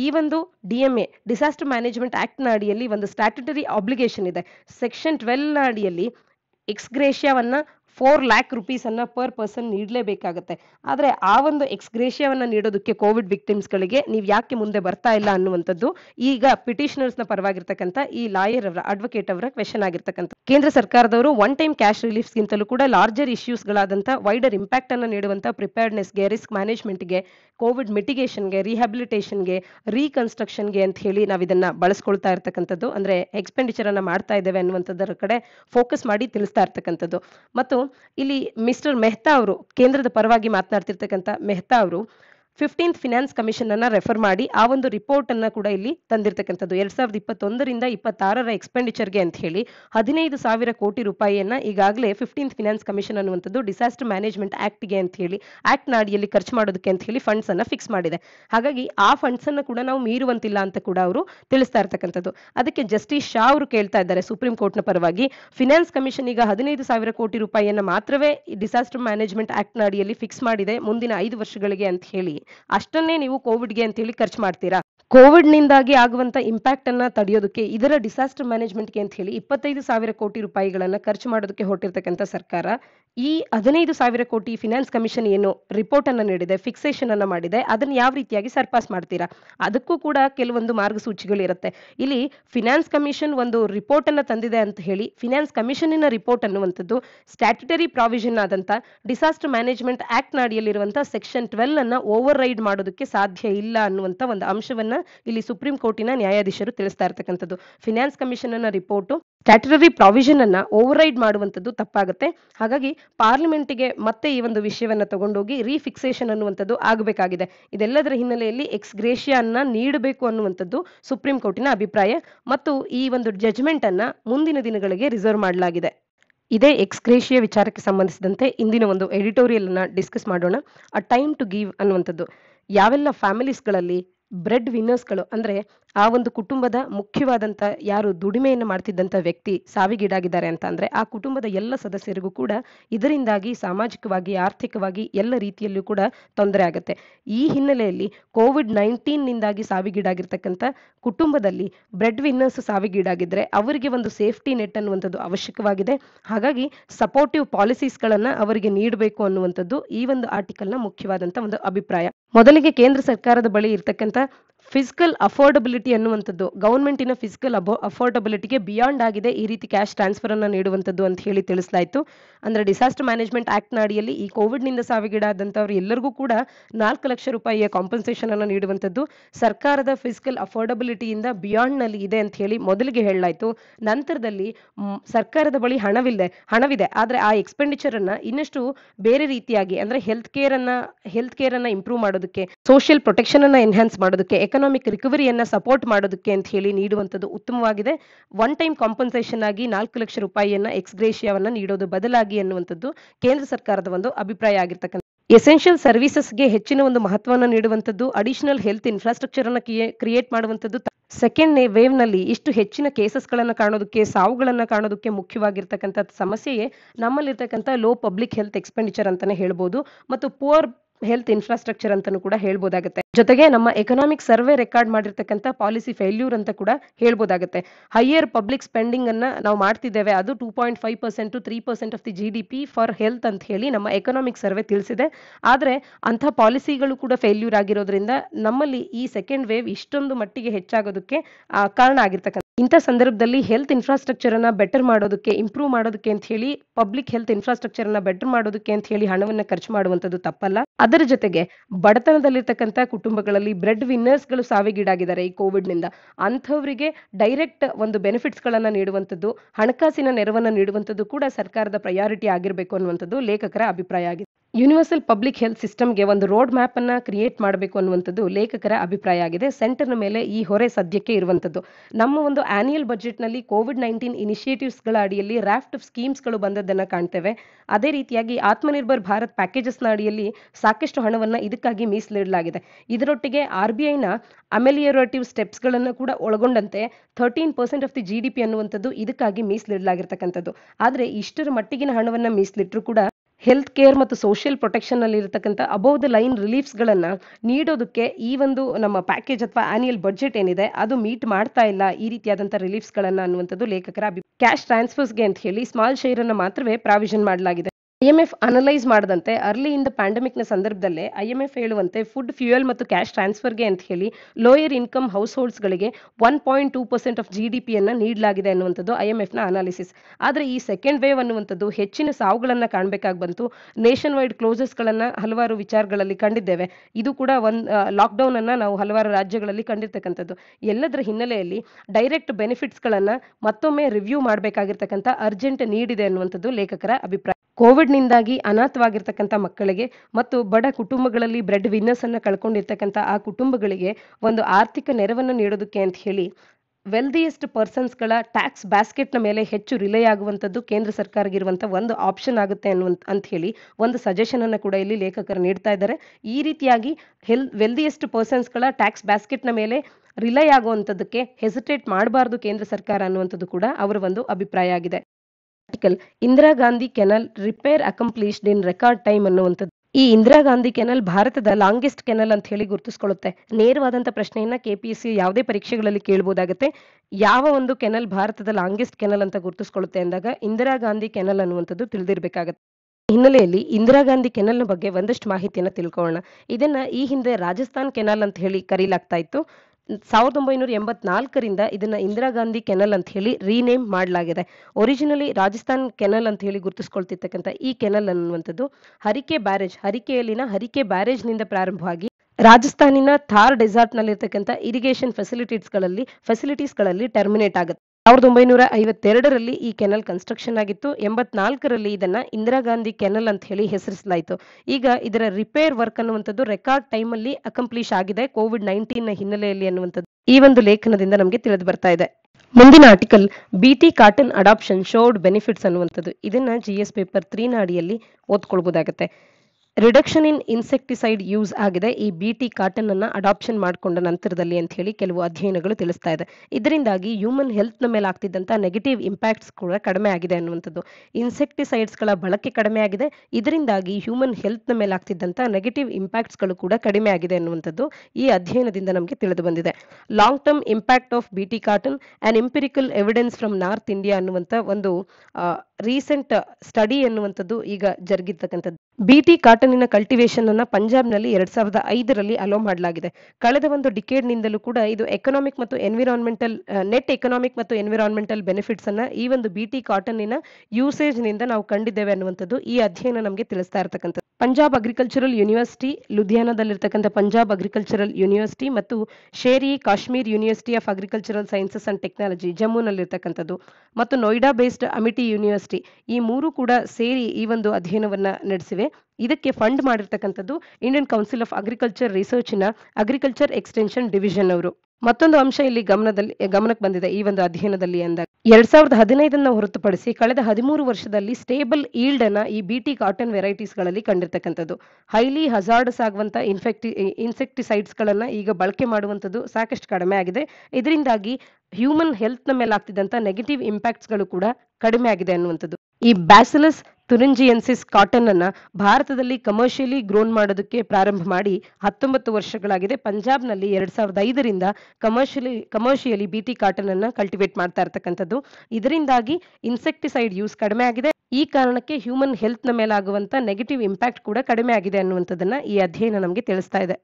ಈ ಒಂದು ಡಿಎಂಎ ಡಿಸಾಸ್ಟರ್ ಮ್ಯಾನೇಜ್ಮೆಂಟ್ ಆಕ್ಟ್ನ ಅಡಿಯಲ್ಲಿ ಒಂದು ಸ್ಟ್ಯಾಟ್ಯುಟರಿ ಆಬ್ಲಿಗೇಷನ್ ಇದೆ ಸೆಕ್ಷನ್ ಟ್ವೆಲ್ನ ಅಡಿಯಲ್ಲಿ ಎಕ್ಸ್ಗ್ರೇಷಿಯಾವನ್ನ ಫೋರ್ ಲ್ಯಾಕ್ ರುಪೀಸ್ ಅನ್ನ ಪರ್ ಪರ್ಸನ್ ನೀಡಲೇಬೇಕಾಗುತ್ತೆ ಆದರೆ ಆ ಒಂದು ಎಕ್ಸ್ಗ್ರೇಷಿಯಾವನ್ನು ನೀಡೋದಕ್ಕೆ ಕೋವಿಡ್ ಗಳಿಗೆ ನೀವು ಯಾಕೆ ಮುಂದೆ ಬರ್ತಾ ಇಲ್ಲ ಅನ್ನುವಂಥದ್ದು ಈಗ ಪಿಟಿಷನರ್ಸ್ನ ಪರವಾಗಿರ್ತಕ್ಕಂಥ ಈ ಲಾಯರ್ ಅವರ ಅಡ್ವೊಕೇಟ್ ಅವರ ಕ್ವೆಶನ್ ಆಗಿರ್ತಕ್ಕಂಥ ಕೇಂದ್ರ ಸರ್ಕಾರದವರು ಒನ್ ಟೈಮ್ ಕ್ಯಾಶ್ ಗಿಂತಲೂ ಕೂಡ ಲಾರ್ಜರ್ ಇಶ್ಯೂಸ್ಗಳಾದಂಥ ವೈಡರ್ ಇಂಪ್ಯಾಕ್ಟ್ ಅನ್ನು ನೀಡುವಂಥ ಪ್ರಿಪೇರ್ಡ್ನೆಸ್ಗೆ ರಿಸ್ಕ್ ಮ್ಯಾನೇಜ್ಮೆಂಟ್ಗೆ ಕೋವಿಡ್ ಮಿಟಿಗೇಷನ್ಗೆ ರಿಹ್ಯಾಬಿಲಿಟೇಷನ್ಗೆ ರೀಕನ್ಸ್ಟ್ರಕ್ಷನ್ಗೆ ಅಂತ ಹೇಳಿ ನಾವು ಇದನ್ನ ಬಳಸ್ಕೊಳ್ತಾ ಇರ್ತಕ್ಕಂಥದ್ದು ಅಂದ್ರೆ ಎಕ್ಸ್ಪೆಂಡಿಚರ್ ಅನ್ನ ಮಾಡ್ತಾ ಇದ್ದೇವೆ ಅನ್ನುವಂಥದ್ದರ ಕಡೆ ಫೋಕಸ್ ಮಾಡಿ ತಿಳಿಸ್ತಾ ಇರ್ತಕ್ಕಂಥದ್ದು ಮತ್ತು ಇಲ್ಲಿ ಮಿಸ್ಟರ್ ಮೆಹ್ತಾ ಅವರು ಕೇಂದ್ರದ ಪರವಾಗಿ ಮಾತನಾಡ್ತಿರ್ತಕ್ಕಂಥ ಮೆಹ್ತಾ ಅವರು ಫಿಫ್ಟೀನ್ತ್ ಫಿನಾನ್ಸ್ ಕಮಿಷನ್ ಅನ್ನ ರೆಫರ್ ಮಾಡಿ ಆ ಒಂದು ರಿಪೋರ್ಟ್ ಅನ್ನ ಕೂಡ ಇಲ್ಲಿ ತಂದಿರತಕ್ಕಂಥದ್ದು ಎರಡ್ ಸಾವಿರದ ಇಪ್ಪತ್ತೊಂದರಿಂದ ಇಪ್ಪತ್ತಾರರ ಎಕ್ಸ್ಪೆಂಡಿಚರ್ಗೆ ಅಂತ ಹೇಳಿ ಹದಿನೈದು ಸಾವಿರ ಕೋಟಿ ರೂಪಾಯಿಯನ್ನ ಈಗಾಗಲೇ ಫಿಫ್ಟೀನ್ತ್ ಫಿನಾನ್ಸ್ ಕಮಿಷನ್ ಅನ್ನುವಂಥದ್ದು ಡಿಸಾಸ್ಟರ್ ಮ್ಯಾನೇಜ್ಮೆಂಟ್ ಆಕ್ಟ್ಗೆ ಅಂತ ಹೇಳಿ ಆಕ್ಟ್ ನಾಡಿಯಲ್ಲಿ ಖರ್ಚು ಮಾಡೋದಕ್ಕೆ ಅಂತ ಹೇಳಿ ಫಂಡ್ಸ್ ಅನ್ನ ಫಿಕ್ಸ್ ಮಾಡಿದೆ ಹಾಗಾಗಿ ಆ ಫಂಡ್ಸ್ ಅನ್ನ ಕೂಡ ನಾವು ಮೀರುವಂತಿಲ್ಲ ಅಂತ ಕೂಡ ಅವರು ತಿಳಿಸ್ತಾ ಇರ್ತಕ್ಕಂಥದ್ದು ಅದಕ್ಕೆ ಜಸ್ಟಿಸ್ ಶಾ ಅವರು ಕೇಳ್ತಾ ಇದ್ದಾರೆ ಸುಪ್ರೀಂ ಕೋರ್ಟ್ನ ಪರವಾಗಿ ಫಿನಾನ್ಸ್ ಕಮಿಷನ್ ಈಗ ಹದಿನೈದು ಸಾವಿರ ಕೋಟಿ ರೂಪಾಯಿಯನ್ನ ಮಾತ್ರವೇ ಡಿಸಾಸ್ಟರ್ ಮ್ಯಾನೇಜ್ಮೆಂಟ್ ಆಕ್ಟ್ ನಾಡಿಯಲ್ಲಿ ಫಿಕ್ಸ್ ಮಾಡಿದೆ ಮುಂದಿನ ಐದು ವರ್ಷಗಳಿಗೆ ಅಂತ ಹೇಳಿ ಅಷ್ಟನ್ನೇ ನೀವು ಕೋವಿಡ್ಗೆ ಅಂತೇಳಿ ಖರ್ಚು ಮಾಡ್ತೀರಾ ಕೋವಿಡ್ ನಿಂದಾಗಿ ಆಗುವಂತ ಇಂಪ್ಯಾಕ್ಟ್ ಅನ್ನ ತಡೆಯೋದಕ್ಕೆ ಇದರ ಡಿಸಾಸ್ಟರ್ ಮ್ಯಾನೇಜ್ಮೆಂಟ್ಗೆ ಅಂತ ಹೇಳಿ ಇಪ್ಪತ್ತೈದು ಸಾವಿರ ಕೋಟಿ ರೂಪಾಯಿಗಳನ್ನ ಖರ್ಚು ಮಾಡೋದಕ್ಕೆ ಹೊರಟಿರ್ತಕ್ಕಂಥ ಸರ್ಕಾರ ಈ ಹದಿನೈದು ಸಾವಿರ ಕೋಟಿ ಫಿನಾನ್ಸ್ ಕಮಿಷನ್ ಏನು ರಿಪೋರ್ಟ್ ಅನ್ನ ನೀಡಿದೆ ಫಿಕ್ಸೇಷನ್ ಅನ್ನ ಮಾಡಿದೆ ಅದನ್ನ ಯಾವ ರೀತಿಯಾಗಿ ಸರ್ಪಾಸ್ ಮಾಡ್ತೀರಾ ಅದಕ್ಕೂ ಕೂಡ ಕೆಲವೊಂದು ಮಾರ್ಗಸೂಚಿಗಳು ಇರುತ್ತೆ ಇಲ್ಲಿ ಫಿನಾನ್ಸ್ ಕಮಿಷನ್ ಒಂದು ರಿಪೋರ್ಟ್ ಅನ್ನ ತಂದಿದೆ ಅಂತ ಹೇಳಿ ಫಿನಾನ್ಸ್ ಕಮಿಷನ್ನಿನ ರಿಪೋರ್ಟ್ ಅನ್ನುವಂಥದ್ದು ಸ್ಟ್ಯಾಟ್ಯುಟರಿ ಪ್ರಾವಿಷನ್ ಆದಂತ ಡಿಸಾಸ್ಟರ್ ಮ್ಯಾನೇಜ್ಮೆಂಟ್ ಆಕ್ಟ್ ಅಡಿಯಲ್ಲಿರುವಂತಹ ಸೆಕ್ಷನ್ ಟ್ವೆಲ್ ಅನ್ನ ಓವರ್ ರೈಡ್ ಮಾಡೋದಕ್ಕೆ ಸಾಧ್ಯ ಇಲ್ಲ ಅನ್ನುವಂತ ಒಂದು ಅಂಶವನ್ನ ಇಲ್ಲಿ ಸುಪ್ರೀಂ ಕೋರ್ಟಿನ ನ್ಯಾಯಾಧೀಶರು ತಿಳಿಸ್ತಾ ಇರತಕ್ಕಂಥದ್ದು ಫಿನಾನ್ಸ್ ಅನ್ನ ರಿಪೋರ್ಟ್ ಸ್ಟ್ಯಾಟರರಿ ಪ್ರಾವಿಷನ್ ಅನ್ನ ಓವರ್ ರೈಡ್ ಮಾಡುವಂಥದ್ದು ತಪ್ಪಾಗುತ್ತೆ ಹಾಗಾಗಿ ಪಾರ್ಲಿಮೆಂಟ್ಗೆ ಮತ್ತೆ ಈ ಒಂದು ವಿಷಯವನ್ನ ತಗೊಂಡೋಗಿ ರೀಫಿಕ್ಸೇಷನ್ ಅನ್ನುವಂಥದ್ದು ಆಗಬೇಕಾಗಿದೆ ಇದೆಲ್ಲದರ ಹಿನ್ನೆಲೆಯಲ್ಲಿ ಎಕ್ಸ್ ಅನ್ನ ನೀಡಬೇಕು ಅನ್ನುವಂಥದ್ದು ಸುಪ್ರೀಂ ಕೋರ್ಟಿನ ಅಭಿಪ್ರಾಯ ಮತ್ತು ಈ ಒಂದು ಜಜ್ಮೆಂಟ್ ಅನ್ನ ಮುಂದಿನ ದಿನಗಳಿಗೆ ರಿಸರ್ವ್ ಮಾಡಲಾಗಿದೆ ಇದೇ ಎಕ್ಸ್ಕ್ರೇಷಿಯ ವಿಚಾರಕ್ಕೆ ಸಂಬಂಧಿಸಿದಂತೆ ಇಂದಿನ ಒಂದು ಎಡಿಟೋರಿಯಲ್ ಅನ್ನ ಡಿಸ್ಕಸ್ ಮಾಡೋಣ ಅ ಟೈಮ್ ಟು ಗಿವ್ ಅನ್ನುವಂಥದ್ದು ಯಾವೆಲ್ಲ ಫ್ಯಾಮಿಲೀಸ್ಗಳಲ್ಲಿ ಬ್ರೆಡ್ ವಿನ್ನರ್ಸ್ಗಳು ಅಂದರೆ ಆ ಒಂದು ಕುಟುಂಬದ ಮುಖ್ಯವಾದಂಥ ಯಾರು ದುಡಿಮೆಯನ್ನು ಮಾಡ್ತಿದ್ದಂಥ ವ್ಯಕ್ತಿ ಸಾವಿಗೀಡಾಗಿದ್ದಾರೆ ಅಂತ ಅಂದ್ರೆ ಆ ಕುಟುಂಬದ ಎಲ್ಲ ಸದಸ್ಯರಿಗೂ ಕೂಡ ಇದರಿಂದಾಗಿ ಸಾಮಾಜಿಕವಾಗಿ ಆರ್ಥಿಕವಾಗಿ ಎಲ್ಲ ರೀತಿಯಲ್ಲೂ ಕೂಡ ತೊಂದರೆ ಆಗುತ್ತೆ ಈ ಹಿನ್ನೆಲೆಯಲ್ಲಿ ಕೋವಿಡ್ ನೈನ್ಟೀನ್ನಿಂದಾಗಿ ಸಾವಿಗೀಡಾಗಿರ್ತಕ್ಕಂಥ ಕುಟುಂಬದಲ್ಲಿ ಬ್ರೆಡ್ ವಿನ್ನರ್ಸ್ ಸಾವಿಗೀಡಾಗಿದ್ದರೆ ಅವರಿಗೆ ಒಂದು ಸೇಫ್ಟಿ ನೆಟ್ ಅನ್ನುವಂಥದ್ದು ಅವಶ್ಯಕವಾಗಿದೆ ಹಾಗಾಗಿ ಸಪೋರ್ಟಿವ್ ಪಾಲಿಸೀಸ್ಗಳನ್ನು ಅವರಿಗೆ ನೀಡಬೇಕು ಅನ್ನುವಂಥದ್ದು ಈ ಒಂದು ಆರ್ಟಿಕಲ್ನ ಮುಖ್ಯವಾದಂಥ ಒಂದು ಅಭಿಪ್ರಾಯ ಮೊದಲಿಗೆ ಕೇಂದ್ರ ಸರ್ಕಾರದ ಬಳಿ ಇರತಕ್ಕಂಥ ಫಿಸಿಕಲ್ ಅಫೋರ್ಡಬಿಲಿಟಿ ಅನ್ನುವಂಥದ್ದು ಗೌರ್ಮೆಂಟಿನ ಫಿಸಿಕಲ್ ಅಬೋ ಅಫೋರ್ಡಬಿಲಿಟಿಗೆ ಬಿಯಾಂಡ್ ಆಗಿದೆ ಈ ರೀತಿ ಕ್ಯಾಶ್ ಟ್ರಾನ್ಸ್ಫರ್ ಅನ್ನು ನೀಡುವಂಥದ್ದು ಅಂತ ಹೇಳಿ ತಿಳಿಸಲಾಯಿತು ಅಂದ್ರೆ ಡಿಸಾಸ್ಟರ್ ಮ್ಯಾನೇಜ್ಮೆಂಟ್ ಆಕ್ಟ್ ಅಡಿಯಲ್ಲಿ ಈ ಕೋವಿಡ್ ನಿಂದ ಸಾವಿಗೀಡಾದಂಥವ್ರು ಎಲ್ಲರಿಗೂ ಕೂಡ ನಾಲ್ಕು ಲಕ್ಷ ರೂಪಾಯಿಯ ಕಾಂಪನ್ಸೇಷನ್ ಅನ್ನು ನೀಡುವಂಥದ್ದು ಸರ್ಕಾರದ ಫಿಸಿಕಲ್ ಅಫೋರ್ಡಬಿಲಿಟಿಯಿಂದ ನಲ್ಲಿ ಇದೆ ಅಂತ ಹೇಳಿ ಮೊದಲಿಗೆ ಹೇಳಲಾಯಿತು ನಂತರದಲ್ಲಿ ಸರ್ಕಾರದ ಬಳಿ ಹಣವಿಲ್ಲದೆ ಹಣವಿದೆ ಆದರೆ ಆ ಎಕ್ಸ್ಪೆಂಡಿಚರ್ ಅನ್ನ ಇನ್ನಷ್ಟು ಬೇರೆ ರೀತಿಯಾಗಿ ಅಂದ್ರೆ ಹೆಲ್ತ್ ಕೇರ್ ಅನ್ನ ಹೆಲ್ತ್ ಕೇರ್ ಅನ್ನ ಇಂಪ್ರೂವ್ ಮಾಡೋದಕ್ಕೆ ಸೋಷಿಯಲ್ ಪ್ರೊಟೆಕ್ಷನ್ ಅನ್ನ ಎನ್ಹಾನ್ಸ್ ಮಾಡೋದಕ್ಕೆ ಎಕನಾಮಿಕ್ ರಿಕವರಿಯನ್ನು ಸಪೋರ್ಟ್ ಮಾಡೋದಕ್ಕೆ ಅಂತ ಹೇಳಿ ನೀಡುವಂಥದ್ದು ಉತ್ತಮವಾಗಿದೆ ಒನ್ ಟೈಮ್ ಕಾಂಪನ್ಸೇಷನ್ ಆಗಿ ನಾಲ್ಕು ಲಕ್ಷ ರೂಪಾಯಿಯನ್ನ ಎಕ್ಸ್ಗ್ರೇಷಿಯಾವನ್ನು ನೀಡೋದು ಬದಲಾಗಿ ಅನ್ನುವಂಥದ್ದು ಕೇಂದ್ರ ಸರ್ಕಾರದ ಒಂದು ಅಭಿಪ್ರಾಯ ಆಗಿರ್ತಕ್ಕಂಥ ಎಸೆನ್ಷಿಯಲ್ ಸರ್ವಿಸಸ್ಗೆ ಹೆಚ್ಚಿನ ಒಂದು ಮಹತ್ವವನ್ನು ನೀಡುವಂಥದ್ದು ಅಡಿಷನಲ್ ಹೆಲ್ತ್ ಇನ್ಫ್ರಾಸ್ಟ್ರಕ್ಚರ್ ಅನ್ನು ಕ್ರಿಯೇಟ್ ಮಾಡುವಂಥದ್ದು ಸೆಕೆಂಡ್ ವೇವ್ ನಲ್ಲಿ ಇಷ್ಟು ಹೆಚ್ಚಿನ ಕೇಸಸ್ ಕಾಣೋದಕ್ಕೆ ಸಾವುಗಳನ್ನು ಕಾಣೋದಕ್ಕೆ ಮುಖ್ಯವಾಗಿರ್ತಕ್ಕಂಥ ಸಮಸ್ಯೆಯೇ ನಮ್ಮಲ್ಲಿರ್ತಕ್ಕಂಥ ಲೋ ಪಬ್ಲಿಕ್ ಹೆಲ್ತ್ ಎಕ್ಸ್ಪೆಂಡಿಚರ್ ಅಂತಾನೆ ಹೇಳ್ಬೋದು ಮತ್ತು ಪುವರ್ ಹೆಲ್ತ್ ಇನ್ಫ್ರಾಸ್ಟ್ರಕ್ಚರ್ ಅಂತಾನು ಕೂಡ ಹೇಳ್ಬೋದಾಗುತ್ತೆ ಜೊತೆಗೆ ನಮ್ಮ ಎಕನಾಮಿಕ್ ಸರ್ವೆ ರೆಕಾರ್ಡ್ ಮಾಡಿರ್ತಕ್ಕಂಥ ಪಾಲಿಸಿ ಫೇಲ್ಯೂರ್ ಅಂತ ಕೂಡ ಹೇಳ್ಬೋದಾಗುತ್ತೆ ಹೈಯರ್ ಪಬ್ಲಿಕ್ ಸ್ಪೆಂಡಿಂಗ್ ಅನ್ನ ನಾವು ಮಾಡ್ತಿದ್ದೇವೆ ಅದು two point five percent three percent of the G D P for health ಅಂತ ಹೇಳಿ ನಮ್ಮ ಎಕನಾಮಿಕ್ ಸರ್ವೆ ತಿಳಿಸಿದೆ ಆದರೆ ಅಂತ ಪಾಲಿಸಿಗಳು ಕೂಡ ಫೇಲ್ಯೂರ್ ಆಗಿರೋದ್ರಿಂದ ನಮ್ಮಲ್ಲಿ ಈ ಸೆಕೆಂಡ್ ವೇವ್ ಇಷ್ಟೊಂದು ಮಟ್ಟಿಗೆ ಹೆಚ್ಚಾಗೋದಕ್ಕೆ ಕಾರಣ ಆಗಿರ್ತಕ್ಕಂಥ ಇಂಥ ಸಂದರ್ಭದಲ್ಲಿ ಹೆಲ್ತ್ ಇನ್ಫ್ರಾಸ್ಟ್ರಕ್ಚರ್ ಅನ್ನ ಬೆಟರ್ ಮಾಡೋದಕ್ಕೆ ಇಂಪ್ರೂವ್ ಮಾಡೋದಕ್ಕೆ ಅಂತ ಹೇಳಿ ಪಬ್ಲಿಕ್ ಹೆಲ್ತ್ ಅನ್ನ ಬೆಟರ್ ಮಾಡೋದಕ್ಕೆ ಅಂತ ಹೇಳಿ ಹಣವನ್ನು ಖರ್ಚು ಮಾಡುವಂಥದ್ದು ತಪ್ಪಲ್ಲ ಅದರ ಜೊತೆಗೆ ಬಡತನದಲ್ಲಿರ್ತಕ್ಕಂಥ ಕುಟುಂಬಗಳಲ್ಲಿ ಬ್ರೆಡ್ ವಿನ್ನರ್ಸ್ಗಳು ಸಾವಿಗೀಡಾಗಿದ್ದಾರೆ ಈ ಕೋವಿಡ್ನಿಂದ ಅಂಥವರಿಗೆ ಡೈರೆಕ್ಟ್ ಒಂದು ಗಳನ್ನ ನೀಡುವಂಥದ್ದು ಹಣಕಾಸಿನ ನೆರವನ್ನು ನೀಡುವಂಥದ್ದು ಕೂಡ ಸರ್ಕಾರದ ಪ್ರಯಾರಿಟಿ ಆಗಿರಬೇಕು ಅನ್ನುವಂಥದ್ದು ಲೇಖಕರ ಅಭಿಪ್ರಾಯ ಆಗಿದೆ ಯೂನಿವರ್ಸಲ್ ಪಬ್ಲಿಕ್ ಹೆಲ್ತ್ ಸಿಸ್ಟಮ್ಗೆ ಒಂದು ರೋಡ್ ಮ್ಯಾಪ್ ಅನ್ನ ಕ್ರಿಯೇಟ್ ಮಾಡಬೇಕು ಅನ್ನುವಂಥದ್ದು ಲೇಖಕರ ಅಭಿಪ್ರಾಯ ಆಗಿದೆ ಸೆಂಟರ್ನ ಮೇಲೆ ಈ ಹೊರೆ ಸದ್ಯಕ್ಕೆ ಇರುವಂಥದ್ದು ನಮ್ಮ ಒಂದು ಆನ್ಯುಯಲ್ ಬಜೆಟ್ನಲ್ಲಿ ಕೋವಿಡ್ ನೈನ್ಟೀನ್ ಗಳ ಅಡಿಯಲ್ಲಿ ರಾಫ್ಟ್ ಗಳು ಬಂದದ್ದನ್ನು ಕಾಣ್ತೇವೆ ಅದೇ ರೀತಿಯಾಗಿ ಆತ್ಮನಿರ್ಭರ್ ಭಾರತ್ ಪ್ಯಾಕೇಜಸ್ನ ಅಡಿಯಲ್ಲಿ ಸಾಕಷ್ಟು ಹಣವನ್ನು ಇದಕ್ಕಾಗಿ ಮೀಸಲಿಡಲಾಗಿದೆ ಇದರೊಟ್ಟಿಗೆ ಆರ್ ಬಿ ಐನ ಸ್ಟೆಪ್ಸ್ ಸ್ಟೆಪ್ಸ್ಗಳನ್ನು ಕೂಡ ಒಳಗೊಂಡಂತೆ thirteen percent of the G D P ಅನ್ನುವಂಥದ್ದು ಇದಕ್ಕಾಗಿ ಮೀಸಲಿಡಲಾಗಿರ್ತಕ್ಕಂಥದ್ದು ಆದರೆ ಇಷ್ಟರ ಮಟ್ಟಿಗಿನ ಹಣವನ್ನು ಮೀಸಲಿಟ್ಟರೂ ಕೂಡ ಹೆಲ್ತ್ ಕೇರ್ ಮತ್ತು ಸೋಷಿಯಲ್ ಅಲ್ಲಿ ಇರತಕ್ಕಂಥ ಅಬೌವ್ ದ ಲೈನ್ ರಿಲೀಫ್ಸ್ ಗಳನ್ನ ನೀಡೋದಕ್ಕೆ ಈ ಒಂದು ನಮ್ಮ ಪ್ಯಾಕೇಜ್ ಅಥವಾ ಆನ್ಯುಯಲ್ ಬಜೆಟ್ ಏನಿದೆ ಅದು ಮೀಟ್ ಮಾಡ್ತಾ ಇಲ್ಲ ಈ ರಿಲೀಫ್ಸ್ ರಿಲೀಫ್ಸ್ಗಳನ್ನು ಅನ್ನುವಂಥದ್ದು ಲೇಖಕರ ಕ್ಯಾಶ್ ಟ್ರಾನ್ಸ್ಫರ್ಸ್ಗೆ ಅಂತ ಹೇಳಿ ಸ್ಮಾಲ್ ಶೇರ್ ಶೇರನ್ನು ಮಾತ್ರವೇ ಪ್ರಾವಿಷನ್ ಮಾಡಲಾಗಿದೆ ಐಎಂಎಫ್ ಅನಲೈಸ್ ಮಾಡದಂತೆ ಅರ್ಲಿ ಇನ್ ದ ನ ಸಂದರ್ಭದಲ್ಲೇ ಐಎಂಎಫ್ ಹೇಳುವಂತೆ ಫುಡ್ ಫ್ಯೂಯಲ್ ಮತ್ತು ಕ್ಯಾಶ್ ಟ್ರಾನ್ಸ್ಫರ್ಗೆ ಅಂತ ಹೇಳಿ ಲೋಯರ್ ಇನ್ಕಮ್ ಹೌಸ್ ಗಳಿಗೆ one point two percent of G D ಅನ್ನ ನೀಡಲಾಗಿದೆ ಅನ್ನುವಂಥದ್ದು ನ ಅನಾಲಿಸಿಸ್ ಆದರೆ ಈ ಸೆಕೆಂಡ್ ವೇವ್ ಅನ್ನುವಂಥದ್ದು ಹೆಚ್ಚಿನ ಸಾವುಗಳನ್ನು ಕಾಣಬೇಕಾಗಿ ಬಂತು ನೇಷನ್ ವೈಡ್ ಕ್ಲೋಸಸ್ಗಳನ್ನು ಹಲವಾರು ವಿಚಾರಗಳಲ್ಲಿ ಕಂಡಿದ್ದೇವೆ ಇದು ಕೂಡ ಒಂದು ಅನ್ನು ನಾವು ಹಲವಾರು ರಾಜ್ಯಗಳಲ್ಲಿ ಕಂಡಿರ್ತಕ್ಕಂಥದ್ದು ಎಲ್ಲದರ ಹಿನ್ನೆಲೆಯಲ್ಲಿ ಡೈರೆಕ್ಟ್ ಗಳನ್ನ ಮತ್ತೊಮ್ಮೆ ರಿವ್ಯೂ ಮಾಡಬೇಕಾಗಿರ್ತಕ್ಕಂಥ ಅರ್ಜೆಂಟ್ ನೀಡಿದೆ ಅನ್ನುವಂಥದ್ದು ಲೇಖಕರ ಅಭಿಪ್ರಾಯ ಕೋವಿಡ್ನಿಂದಾಗಿ ಅನಾಥವಾಗಿರ್ತಕ್ಕಂಥ ಮಕ್ಕಳಿಗೆ ಮತ್ತು ಬಡ ಕುಟುಂಬಗಳಲ್ಲಿ ಬ್ರೆಡ್ ವಿನ್ನರ್ಸ್ ಅನ್ನು ಕಳ್ಕೊಂಡಿರ್ತಕ್ಕಂಥ ಆ ಕುಟುಂಬಗಳಿಗೆ ಒಂದು ಆರ್ಥಿಕ ನೆರವನ್ನು ನೀಡೋದಕ್ಕೆ ಅಂತ ಹೇಳಿ ವೆಲ್ದಿಯೆಸ್ಟ್ ಪರ್ಸನ್ಸ್ಗಳ ಟ್ಯಾಕ್ಸ್ ಬ್ಯಾಸ್ಕೆಟ್ನ ಮೇಲೆ ಹೆಚ್ಚು ರಿಲೇ ಆಗುವಂಥದ್ದು ಕೇಂದ್ರ ಸರ್ಕಾರಗಿರುವಂಥ ಒಂದು ಆಪ್ಷನ್ ಆಗುತ್ತೆ ಅನ್ನುವಂತ ಅಂತ ಹೇಳಿ ಒಂದು ಸಜೆಷನನ್ನು ಕೂಡ ಇಲ್ಲಿ ಲೇಖಕರು ನೀಡ್ತಾ ಇದ್ದಾರೆ ಈ ರೀತಿಯಾಗಿ ಹೆಲ್ ವೆಲ್ದಿಯೆಸ್ಟ್ ಪರ್ಸನ್ಸ್ಗಳ ಟ್ಯಾಕ್ಸ್ ಬ್ಯಾಸ್ಕೆಟ್ನ ಮೇಲೆ ರಿಲೈ ಆಗುವಂಥದ್ದಕ್ಕೆ ಹೆಸಿಟೇಟ್ ಮಾಡಬಾರ್ದು ಕೇಂದ್ರ ಸರ್ಕಾರ ಅನ್ನುವಂಥದ್ದು ಕೂಡ ಅವರ ಒಂದು ಅಭಿಪ್ರಾಯ ಆಗಿದೆ article Indira Gandhi canal repair accomplished in record time ಅನ್ನುವಂಥದ್ದು ಈ ಇಂದಿರಾ ಗಾಂಧಿ ಕೆನಲ್ ಭಾರತದ ಲಾಂಗೆಸ್ಟ್ ಕೆನಲ್ ಅಂತ ಹೇಳಿ ಗುರುತಿಸ್ಕೊಳ್ಳುತ್ತೆ ನೇರವಾದಂತ ಪ್ರಶ್ನೆಯನ್ನ ಕೆಪಿಎಸ್ಸಿ ಯಾವುದೇ ಪರೀಕ್ಷೆಗಳಲ್ಲಿ ಕೇಳಬಹುದಾಗುತ್ತೆ ಯಾವ ಒಂದು ಕೆನಲ್ ಭಾರತದ ಲಾಂಗೆಸ್ಟ್ ಕೆನಲ್ ಅಂತ ಗುರುತಿಸ್ಕೊಳ್ಳುತ್ತೆ ಅಂದಾಗ ಇಂದಿರಾ ಗಾಂಧಿ ಕೆನಲ್ ಅನ್ನುವಂಥದ್ದು ತಿಳಿದಿರಬೇಕಾಗುತ್ತೆ ಹಿನ್ನೆಲೆಯಲ್ಲಿ ಇಂದಿರಾ ಗಾಂಧಿ ಕೆನಲ್ ಬಗ್ಗೆ ಒಂದಷ್ಟು ಮಾಹಿತಿಯನ್ನು ತಿಳ್ಕೊಳ್ಳೋಣ ಇದನ್ನ ಈ ಹಿಂದೆ ರಾಜಸ್ಥಾನ್ ಕೆನಲ್ ಅಂತ ಹೇಳಿ ಕರೀಲಾಗ್ತಾ ಇತ್ತು ಸಾವಿರದ ಒಂಬೈನೂರ ಎಂಬತ್ನಾಲ್ಕರಿಂದ ಇದನ್ನ ಇಂದಿರಾ ಗಾಂಧಿ ಕೆನಲ್ ಅಂತ ಹೇಳಿ ರೀನೇಮ್ ಮಾಡಲಾಗಿದೆ ಒರಿಜಿನಲಿ ರಾಜಸ್ಥಾನ್ ಕೆನಲ್ ಅಂತ ಹೇಳಿ ಗುರುತಿಸ್ಕೊಳ್ತಿರ್ತಕ್ಕಂಥ ಈ ಕೆನಲ್ ಅನ್ನುವಂಥದ್ದು ಹರಿಕೆ ಬ್ಯಾರೇಜ್ ಹರಿಕೆಯಲ್ಲಿನ ಹರಿಕೆ ಬ್ಯಾರೇಜ್ ನಿಂದ ಪ್ರಾರಂಭವಾಗಿ ರಾಜಸ್ಥಾನಿನ ಥಾರ್ ಡೆಸಾರ್ಟ್ನಲ್ಲಿರ್ತಕ್ಕಂಥ ಇರಿಗೇಷನ್ ಫೆಸಿಲಿಟೀಸ್ಗಳಲ್ಲಿ ಫೆಸಿಲಿಟೀಸ್ಗಳಲ್ಲಿ ಟರ್ಮಿನೇಟ್ ಆಗುತ್ತೆ ಸಾವಿರದ ಒಂಬೈನೂರ ಐವತ್ತೆರಡರಲ್ಲಿ ಈ ಕೆನಲ್ ಕನ್ಸ್ಟ್ರಕ್ಷನ್ ಆಗಿತ್ತು ಎಂಬತ್ನಾಲ್ಕರಲ್ಲಿ ಇದನ್ನ ಇಂದಿರಾ ಗಾಂಧಿ ಕೆನಲ್ ಅಂತ ಹೇಳಿ ಹೆಸರಿಸಲಾಯಿತು ಈಗ ಇದರ ರಿಪೇರ್ ವರ್ಕ್ ಅನ್ನುವಂಥದ್ದು ರೆಕಾರ್ಡ್ ಟೈಮ್ ಅಲ್ಲಿ ಅಕಂಪ್ಲಿಷ್ ಆಗಿದೆ ಕೋವಿಡ್ ನೈನ್ಟೀನ್ ನ ಹಿನ್ನೆಲೆಯಲ್ಲಿ ಅನ್ನುವಂಥದ್ದು ಈ ಒಂದು ಲೇಖನದಿಂದ ನಮಗೆ ತಿಳಿದು ಬರ್ತಾ ಇದೆ ಮುಂದಿನ article BT cotton adoption showed benefits ಅನ್ನುವಂಥದ್ದು ಇದನ್ನ ಜಿ ಎಸ್ ಪೇಪರ್ ತ್ರೀ ನಾಡಿಯಲ್ಲಿ ಓದ್ಕೊಳ್ಬಹುದಾಗತ್ತೆ ರಿಡಕ್ಷನ್ ಇನ್ ಇನ್ಸೆಕ್ಟಿಸೈಡ್ ಯೂಸ್ ಆಗಿದೆ ಈ ಬಿಟಿ ಕಾಟನ್ ಅನ್ನ ಅಡಾಪ್ಷನ್ ಮಾಡಿಕೊಂಡ ನಂತರದಲ್ಲಿ ಅಂತ ಹೇಳಿ ಕೆಲವು ಅಧ್ಯಯನಗಳು ತಿಳಿಸ್ತಾ ಇದೆ ಇದರಿಂದಾಗಿ ಹ್ಯೂಮನ್ ಹೆಲ್ತ್ ನ ಮೇಲೆ ಆಗ್ತಿದ್ದಂತಹ ನೆಗೆಟಿವ್ ಇಂಪ್ಯಾಕ್ಟ್ಸ್ ಕೂಡ ಕಡಿಮೆ ಆಗಿದೆ ಅನ್ನುವಂಥದ್ದು ಇನ್ಸೆಕ್ಟಿಸೈಡ್ಸ್ ಗಳ ಬಳಕೆ ಕಡಿಮೆ ಆಗಿದೆ ಇದರಿಂದಾಗಿ ಹ್ಯೂಮನ್ ಹೆಲ್ತ್ ನ ಮೇಲೆ ಆಗ್ತಿದ್ದಂತಹ ನೆಗೆಟಿವ್ ಇಂಪ್ಯಾಕ್ಟ್ಸ್ ಗಳು ಕೂಡ ಕಡಿಮೆ ಆಗಿದೆ ಅನ್ನುವಂಥದ್ದು ಈ ಅಧ್ಯಯನದಿಂದ ನಮಗೆ ತಿಳಿದು ಬಂದಿದೆ long term impact of BT cotton and empirical evidence from north India ಅನ್ನುವಂಥ ಒಂದು ರೀಸೆಂಟ್ ಸ್ಟಡಿ ಅನ್ನುವಂಥದ್ದು ಈಗ ಜರುಗಿರ್ತಕ್ಕಂಥದ್ದು ಬಿಟಿ ಟಿ ಕಾಟನ್ನಿನ ಕಲ್ಟಿವೇಶನ್ ಅನ್ನ ಪಂಜಾಬ್ನಲ್ಲಿ ಎರಡ್ ಸಾವಿರದ ಐದರಲ್ಲಿ ಅಲೋ ಮಾಡಲಾಗಿದೆ ಕಳೆದ ಒಂದು ನಿಂದಲೂ ಕೂಡ ಇದು ಎಕನಾಮಿಕ್ ಮತ್ತು ಎನ್ವಿರಾನ್ಮೆಂಟಲ್ ನೆಟ್ ಎಕನಾಮಿಕ್ ಮತ್ತು ಎನ್ವಿರಾನ್ಮೆಂಟಲ್ ಬೆನಿಫಿಟ್ಸ್ ಅನ್ನ ಈ ಒಂದು ಬಿಟಿ ನ ಯೂಸೇಜ್ ನಿಂದ ನಾವು ಕಂಡಿದ್ದೇವೆ ಅನ್ನುವಂಥದ್ದು ಈ ಅಧ್ಯಯನ ನಮಗೆ ತಿಳಿಸ್ತಾ ಇರತಕ್ಕಂಥದ್ದು ಪಂಜಾಬ್ ಅಗ್ರಿಕಲ್ಚರಲ್ ಯೂನಿವರ್ಸಿಟಿ ಲುಧಿಯಾನದಲ್ಲಿರ್ತಕ್ಕಂಥ ಪಂಜಾಬ್ ಅಗ್ರಿಕಲ್ಚರಲ್ ಯೂನಿವರ್ಸಿಟಿ ಮತ್ತು Sher-e Kashmir university of agricultural sciences and technology ಜಮ್ಮುನಲ್ಲಿರ್ತಕ್ಕಂಥದ್ದು ಮತ್ತು ನೋಯ್ಡಾ ಬೇಸ್ಡ್ ಅಮಿಟಿ ಯೂನಿವರ್ಸಿಟಿ ಈ ಮೂರು ಕೂಡ ಸೇರಿ ಈ ಒಂದು ಅಧ್ಯಯನವನ್ನು ನಡೆಸಿವೆ ಇದಕ್ಕೆ ಫಂಡ್ ಮಾಡಿರ್ತಕ್ಕಂಥದ್ದು ಇಂಡಿಯನ್ ಕೌನ್ಸಿಲ್ ಆಫ್ ಅಗ್ರಿಕಲ್ಚರ್ ರಿಸರ್ಚ್ನ ಅಗ್ರಿಕಲ್ಚರ್ ಎಕ್ಸ್ಟೆನ್ಷನ್ ಡಿವಿಷನ್ ಅವರು ಮತ್ತೊಂದು ಅಂಶ ಇಲ್ಲಿ ಗಮನದಲ್ಲಿ ಗಮನಕ್ಕೆ ಬಂದಿದೆ ಈ ಒಂದು ಅಧ್ಯಯನದಲ್ಲಿ ಅಂದಾಗ ಎರಡ್ ಸಾವಿರದ ಹದಿನೈದನ್ನ ಹೊರತುಪಡಿಸಿ ಕಳೆದ ಹದಿಮೂರು ವರ್ಷದಲ್ಲಿ ಸ್ಟೇಬಲ್ ಈಲ್ಡ್ ಅನ್ನ ಈ ಬಿಟಿ ಕಾಟನ್ ವೆರೈಟೀಸ್ ಗಳಲ್ಲಿ ಕಂಡಿರ್ತಕ್ಕಂಥದ್ದು ಹೈಲಿ ಹಜಾರ್ಡ್ಸ್ ಆಗುವಂತ ಇನ್ಫೆಕ್ಟಿ ಇನ್ಸೆಕ್ಟಿಸೈಡ್ಸ್ ಗಳನ್ನ ಈಗ ಬಳಕೆ ಮಾಡುವಂಥದ್ದು ಸಾಕಷ್ಟು ಕಡಿಮೆ ಆಗಿದೆ ಇದರಿಂದಾಗಿ ಹ್ಯೂಮನ್ ಹೆಲ್ತ್ ನ ಮೇಲೆ ಆಗ್ತಿದ್ದಂತ ನೆಗೆಟಿವ್ ಇಂಪ್ಯಾಕ್ಟ್ಸ್ ಗಳು ಕೂಡ ಕಡಿಮೆ ಆಗಿದೆ ಅನ್ನುವಂಥದ್ದು ಈ ಬ್ಯಾಸಿಲಸ್ ತುರಿಂಜಿಯನ್ಸಿಸ್ ಕಾಟನ್ ಅನ್ನ ಭಾರತದಲ್ಲಿ ಕಮರ್ಷಿಯಲಿ ಗ್ರೋನ್ ಮಾಡೋದಕ್ಕೆ ಪ್ರಾರಂಭ ಮಾಡಿ ಹತ್ತೊಂಬತ್ತು ವರ್ಷಗಳಾಗಿದೆ ಪಂಜಾಬ್ನಲ್ಲಿ ಎರಡ್ ಸಾವಿರದ ಐದರಿಂದ ಕಮರ್ಷಿಯಲಿ ಕಮರ್ಷಿಯಲಿ ಬಿಟಿ ಕಾಟನ್ ಅನ್ನ ಕಲ್ಟಿವೇಟ್ ಮಾಡ್ತಾ ಇರ್ತಕ್ಕಂಥದ್ದು ಇದರಿಂದಾಗಿ ಇನ್ಸೆಕ್ಟಿಸೈಡ್ ಯೂಸ್ ಕಡಿಮೆ ಆಗಿದೆ ಈ ಕಾರಣಕ್ಕೆ ಹ್ಯೂಮನ್ ಹೆಲ್ತ್ ನ ಆಗುವಂತ ನೆಗೆಟಿವ್ ಇಂಪ್ಯಾಕ್ಟ್ ಕೂಡ ಕಡಿಮೆ ಆಗಿದೆ ಅನ್ನುವಂಥದ್ದನ್ನ ಈ ಅಧ್ಯಯನ ನಮಗೆ ತಿಳಿಸ್ತಾ ಇದೆ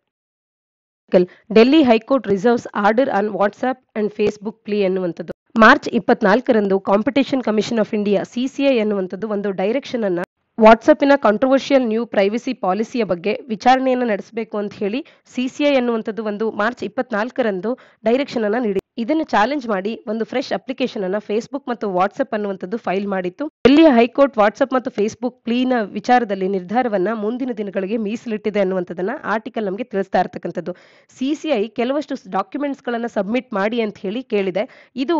Delhi high court reserves order on WhatsApp and Facebook plea ಅನ್ನುವಂಥದ್ದು ಮಾರ್ಚ್ ಇಪ್ಪತ್ನಾಲ್ಕರಂದು competition commission of India CCI ಎನ್ನುವಂಥದ್ದು ಒಂದು ಡೈರೆಕ್ಷನ್ ಅನ್ನ ವಾಟ್ಸಪ್ನ ಕಾಂಟ್ರವರ್ಷಿಯಲ್ ನ್ಯೂ ಪ್ರೈವಸಿ ಪಾಲಿಸಿಯ ಬಗ್ಗೆ ವಿಚಾರಣೆಯನ್ನು ನಡೆಸಬೇಕು ಅಂತ ಹೇಳಿ ಸಿಸಿಐ ಎನ್ನುವಂಥದ್ದು ಒಂದು ಮಾರ್ಚ್ ಇಪ್ಪತ್ನಾಲ್ಕರಂದು ಡೈರೆಕ್ಷನ್ ಅನ್ನ ನೀಡಿದೆ ಇದನ್ನು ಚಾಲೆಂಜ್ ಮಾಡಿ ಒಂದು ಫ್ರೆಶ್ ಅಪ್ಲಿಕೇಶನ್ ಅನ್ನ ಫೇಸ್ಬುಕ್ ಮತ್ತು ವಾಟ್ಸ್ಆಪ್ ಅನ್ನುವಂಥದ್ದು ಫೈಲ್ ಮಾಡಿತ್ತು ಡೆಲ್ಲಿಯ ಹೈಕೋರ್ಟ್ ವಾಟ್ಸ್ಆಪ್ ಮತ್ತು ಫೇಸ್ಬುಕ್ ಕ್ಲೀನ್ ವಿಚಾರದಲ್ಲಿ ನಿರ್ಧಾರವನ್ನ ಮುಂದಿನ ದಿನಗಳಿಗೆ ಮೀಸಲಿಟ್ಟಿದೆ ಅನ್ನುವಂಥದ್ದನ್ನ ಆರ್ಟಿಕಲ್ ನಮಗೆ ತಿಳಿಸ್ತಾ ಇರ್ತಕ್ಕಂಥದ್ದು ಸಿಸಿಐ ಕೆಲವಷ್ಟು ಡಾಕ್ಯುಮೆಂಟ್ಸ್ ಗಳನ್ನ ಸಬ್ಮಿಟ್ ಮಾಡಿ ಅಂತ ಹೇಳಿ ಕೇಳಿದೆ ಇದು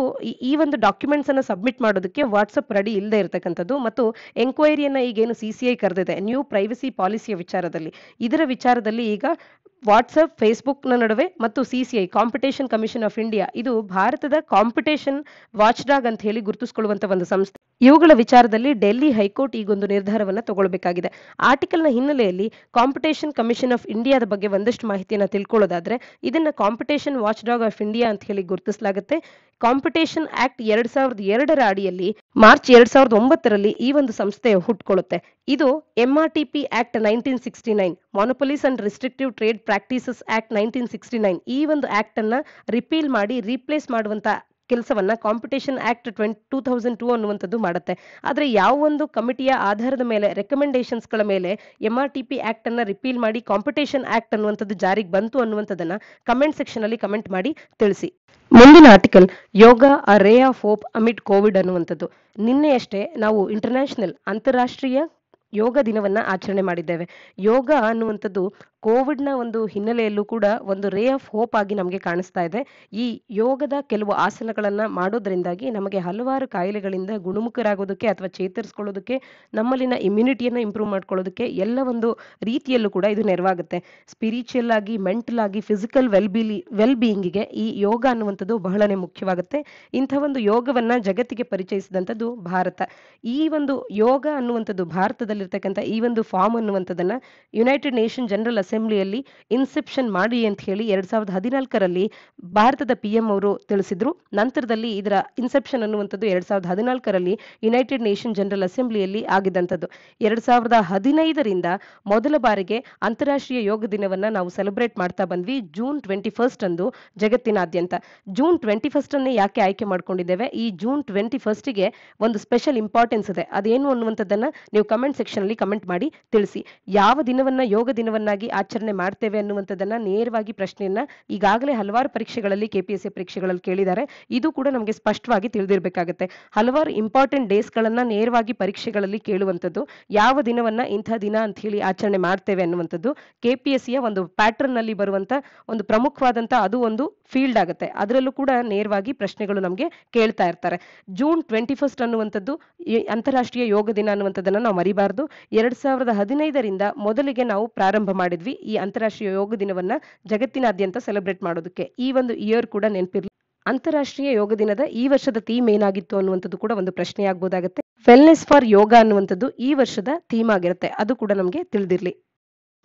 ಈ ಒಂದು ಡಾಕ್ಯುಮೆಂಟ್ಸ್ ಅನ್ನ ಸಬ್ಮಿಟ್ ಮಾಡೋದಕ್ಕೆ ವಾಟ್ಸ್ಆಪ್ ರೆಡಿ ಇಲ್ಲದೆ ಇರತಕ್ಕಂಥದ್ದು ಮತ್ತು ಎಂಕ್ವೈರಿಯನ್ನ ಈಗೇನು ಸಿಸಿಐ ಕರೆದಿದೆ ನ್ಯೂ ಪ್ರೈವಸಿ ಪಾಲಿಸಿಯ ವಿಚಾರದಲ್ಲಿ ಇದರ ವಿಚಾರದಲ್ಲಿ ಈಗ ವಾಟ್ಸ್ಆಪ್ ಫೇಸ್ಬುಕ್ನ ನಡುವೆ ಮತ್ತು CCI competition commission of India ಇದು ಇದು ಭಾರತದ ಕಾಂಪಿಟೇಷನ್ ವಾಚ್ಡಾಗ್ ಅಂತ ಹೇಳಿ ಗುರುತಿಸ್ಕೊಳ್ಳುವಂತ ಒಂದು ಸಂಸ್ಥೆ ಇವುಗಳ ವಿಚಾರದಲ್ಲಿ ಡೆಲ್ಲಿ ಹೈಕೋರ್ಟ್ ಈಗೊಂದು ನಿರ್ಧಾರವನ್ನು ತಗೊಳ್ಬೇಕಾಗಿದೆ ಆರ್ಟಿಕಲ್ನ ಹಿನ್ನೆಲೆಯಲ್ಲಿ ಕಾಂಪಿಟೇಷನ್ ಕಮಿಷನ್ ಆಫ್ ಇಂಡಿಯಾದ ಬಗ್ಗೆ ಒಂದಷ್ಟು ಮಾಹಿತಿಯನ್ನು ತಿಳ್ಕೊಳ್ಳೋದಾದ್ರೆ ಇದನ್ನ competition watchdog of India ಅಂತ ಹೇಳಿ ಗುರುತಿಸಲಾಗುತ್ತೆ ಕಾಂಪಿಟೇಷನ್ ಆಕ್ಟ್ ಎರಡ್ ಸಾವಿರದ ಎರಡರ ಅಡಿಯಲ್ಲಿ ಮಾರ್ಚ್ ಎರಡ್ ಸಾವಿರದ ಒಂಬತ್ತರಲ್ಲಿ ಈ ಒಂದು ಸಂಸ್ಥೆ ಹುಟ್ಟಿಕೊಳ್ಳುತ್ತೆ ಇದು MRTP T act nineteen sixty nine monopolies and restrictive trade practices act nineteen sixty nine ಈ ಒಂದು ಆಕ್ಟ್ ಅನ್ನ ರಿಪೀಲ್ ಮಾಡಿ ರೀಪ್ಲೇಸ್ ಮಾಡುವಂತ ಕೆಲಸವನ್ನ competition act twenty two thousand ಅನ್ನುವಂಥದ್ದು ಮಾಡುತ್ತೆ ಆದರೆ ಯಾವ ಒಂದು ಕಮಿಟಿಯ ಆಧಾರದ ಮೇಲೆ ಗಳ ಮೇಲೆ M R T P act ಅನ್ನ ರಿಪೀಲ್ ಮಾಡಿ ಕಾಂಪಿಟೇಷನ್ ಆಕ್ಟ್ ಅನ್ನುವಂಥದ್ದು ಜಾರಿಗೆ ಬಂತು ಅನ್ನುವಂಥದ್ದನ್ನ ಕಮೆಂಟ್ ಸೆಕ್ಷನ್ ಅಲ್ಲಿ ಕಮೆಂಟ್ ಮಾಡಿ ತಿಳಿಸಿ ಮುಂದಿನ article yoga a ray of hope amid Covid ಅನ್ನುವಂಥದ್ದು ನಿನ್ನೆಯಷ್ಟೇ ನಾವು ಇಂಟರ್ನ್ಯಾಷನಲ್ ಅಂತಾರಾಷ್ಟ್ರೀಯ ಯೋಗ ದಿನವನ್ನ ಆಚರಣೆ ಮಾಡಿದ್ದೇವೆ ಯೋಗ ಅನ್ನುವಂಥದ್ದು ಕೋವಿಡ್ನ ಒಂದು ಹಿನ್ನೆಲೆಯಲ್ಲೂ ಕೂಡ ಒಂದು ರೇ ಆಫ್ ಹೋಪ್ ಆಗಿ ನಮಗೆ ಕಾಣಿಸ್ತಾ ಇದೆ ಈ ಯೋಗದ ಕೆಲವು ಆಸನಗಳನ್ನು ಮಾಡೋದ್ರಿಂದಾಗಿ ನಮಗೆ ಹಲವಾರು ಕಾಯಿಲೆಗಳಿಂದ ಗುಣಮುಖರಾಗೋದಕ್ಕೆ ಅಥವಾ ಚೇತರಿಸ್ಕೊಳ್ಳೋದಕ್ಕೆ ನಮ್ಮಲ್ಲಿನ ಇಮ್ಯುನಿಟಿಯನ್ನು ಇಂಪ್ರೂವ್ ಮಾಡ್ಕೊಳ್ಳೋದಕ್ಕೆ ಎಲ್ಲ ಒಂದು ರೀತಿಯಲ್ಲೂ ಕೂಡ ಇದು ನೆರವಾಗುತ್ತೆ ಸ್ಪಿರಿಚುಯಲ್ ಆಗಿ ಮೆಂಟಲ್ ಆಗಿ ಫಿಸಿಕಲ್ ವೆಲ್ ಬೀಲಿ ವೆಲ್ ಬೀಯಿಂಗಿಗೆ ಈ ಯೋಗ ಅನ್ನುವಂಥದ್ದು ಬಹಳನೇ ಮುಖ್ಯವಾಗುತ್ತೆ ಇಂಥ ಒಂದು ಯೋಗವನ್ನು ಜಗತ್ತಿಗೆ ಪರಿಚಯಿಸಿದಂಥದ್ದು ಭಾರತ ಈ ಒಂದು ಯೋಗ ಅನ್ನುವಂಥದ್ದು ಭಾರತದಲ್ಲಿರ್ತಕ್ಕಂಥ ಈ ಒಂದು ಫಾರ್ಮ್ ಅನ್ನುವಂಥದ್ದನ್ನು ಯುನೈಟೆಡ್ ನೇಷನ್ ಜನರಲ್ ಅಸೆಂಬ್ಲಿಯಲ್ಲಿ ಇನ್ಸೆಪ್ಷನ್ ಮಾಡಿ ಅಂತ ಹೇಳಿ ಎರಡ್ ಸಾವಿರದ ಹದಿನಾಲ್ಕರಲ್ಲಿ ಭಾರತದ ಪಿಎಂ ಅವರು ತಿಳಿಸಿದ್ರು ನಂತರದಲ್ಲಿ ಇದರ ಇನ್ಸೆಪ್ಷನ್ ಅನ್ನುವಂಥದ್ದು ಎರಡ್ ಸಾವಿರದ ಹದಿನಾಲ್ಕರಲ್ಲಿ ಯುನೈಟೆಡ್ ನೇಷನ್ ಜನರಲ್ ಅಸೆಂಬ್ಲಿಯಲ್ಲಿ ಆಗಿದ್ದಂಥದ್ದು ಎರಡ್ ಸಾವಿರದ ಹದಿನೈದರಿಂದ ಮೊದಲ ಬಾರಿಗೆ ಅಂತಾರಾಷ್ಟ್ರೀಯ ಯೋಗ ದಿನವನ್ನ ನಾವು ಸೆಲೆಬ್ರೇಟ್ ಮಾಡ್ತಾ ಬಂದ್ವಿ ಜೂನ್ ಟ್ವೆಂಟಿ ಫಸ್ಟ್ ಅಂದು ಜಗತ್ತಿನಾದ್ಯಂತ ಜೂನ್ ಟ್ವೆಂಟಿ ಫಸ್ಟ್ ಅನ್ನೇ ಯಾಕೆ ಆಯ್ಕೆ ಮಾಡ್ಕೊಂಡಿದ್ದೇವೆ ಈ ಜೂನ್ ಟ್ವೆಂಟಿ ಫಸ್ಟ್ಗೆ ಒಂದು ಸ್ಪೆಷಲ್ ಇಂಪಾರ್ಟೆನ್ಸ್ ಇದೆ ಅದೇನು ಅನ್ನುವಂಥದ್ದನ್ನ ನೀವು ಕಮೆಂಟ್ ಸೆಕ್ಷನ್ ಅಲ್ಲಿ ಕಮೆಂಟ್ ಮಾಡಿ ತಿಳಿಸಿ ಯಾವ ದಿನವನ್ನ ಯೋಗ ದಿನವನ್ನಾಗಿ ಆಚರಣೆ ಮಾಡ್ತೇವೆ ಅನ್ನುವಂಥದ್ದನ್ನ ನೇರವಾಗಿ ಪ್ರಶ್ನೆಯನ್ನ ಈಗಾಗಲೇ ಹಲವಾರು ಪರೀಕ್ಷೆಗಳಲ್ಲಿ ಕೆಪಿಎಸ್ಸಿ ಪರೀಕ್ಷೆಗಳಲ್ಲಿ ಕೇಳಿದ್ದಾರೆ ಇದು ಕೂಡ ನಮಗೆ ಸ್ಪಷ್ಟವಾಗಿ ತಿಳಿದಿರಬೇಕಾಗುತ್ತೆ ಹಲವಾರು ಇಂಪಾರ್ಟೆಂಟ್ ಡೇಸ್ ಗಳನ್ನ ನೇರವಾಗಿ ಪರೀಕ್ಷೆಗಳಲ್ಲಿ ಕೇಳುವಂಥದ್ದು ಯಾವ ದಿನವನ್ನ ಇಂಥ ದಿನ ಅಂತ ಹೇಳಿ ಆಚರಣೆ ಮಾಡ್ತೇವೆ ಅನ್ನುವಂಥದ್ದು ಕೆಪಿಎಸ್ಸಿಯ ಒಂದು ಪ್ಯಾಟರ್ನ್ ಅಲ್ಲಿ ಬರುವಂತ ಒಂದು ಪ್ರಮುಖವಾದಂತಹ ಅದು ಒಂದು ಫೀಲ್ಡ್ ಆಗುತ್ತೆ ಅದರಲ್ಲೂ ಕೂಡ ನೇರವಾಗಿ ಪ್ರಶ್ನೆಗಳು ನಮಗೆ ಕೇಳ್ತಾ ಇರ್ತಾರೆ ಜೂನ್ ಟ್ವೆಂಟಿ ಫಸ್ಟ್ ಅನ್ನುವಂಥದ್ದು ಅಂತಾರಾಷ್ಟ್ರೀಯ ಯೋಗ ದಿನ ಅನ್ನುವಂಥದ್ದನ್ನ ನಾವು ಮರಿಬಾರ್ದು ಎರಡ್ ಸಾವಿರದ ಹದಿನೈದರಿಂದ ಮೊದಲಿಗೆ ನಾವು ಪ್ರಾರಂಭ ಮಾಡಿದ್ವಿ ಮಾಡಿದ್ವಿ ಈ ಅಂತಾರಾಷ್ಟ್ರೀಯ ಯೋಗ ದಿನವನ್ನ ಜಗತ್ತಿನಾದ್ಯಂತ ಸೆಲೆಬ್ರೇಟ್ ಮಾಡೋದಕ್ಕೆ ಈ ಒಂದು ಇಯರ್ ಕೂಡ ನೆನಪಿರ್ಲಿ ಅಂತಾರಾಷ್ಟ್ರೀಯ ಯೋಗ ದಿನದ ಈ ವರ್ಷದ ಥೀಮ್ ಏನಾಗಿತ್ತು ಅನ್ನುವಂಥದ್ದು ಕೂಡ ಒಂದು ಪ್ರಶ್ನೆ ಆಗ್ಬೋದಾಗುತ್ತೆ ವೆಲ್ನೆಸ್ ಫಾರ್ ಯೋಗ ಅನ್ನುವಂಥದ್ದು ಈ ವರ್ಷದ ಥೀಮ್ ಆಗಿರುತ್ತೆ ಅದು ಕೂಡ ನಮಗೆ ತಿಳಿದಿರಲಿ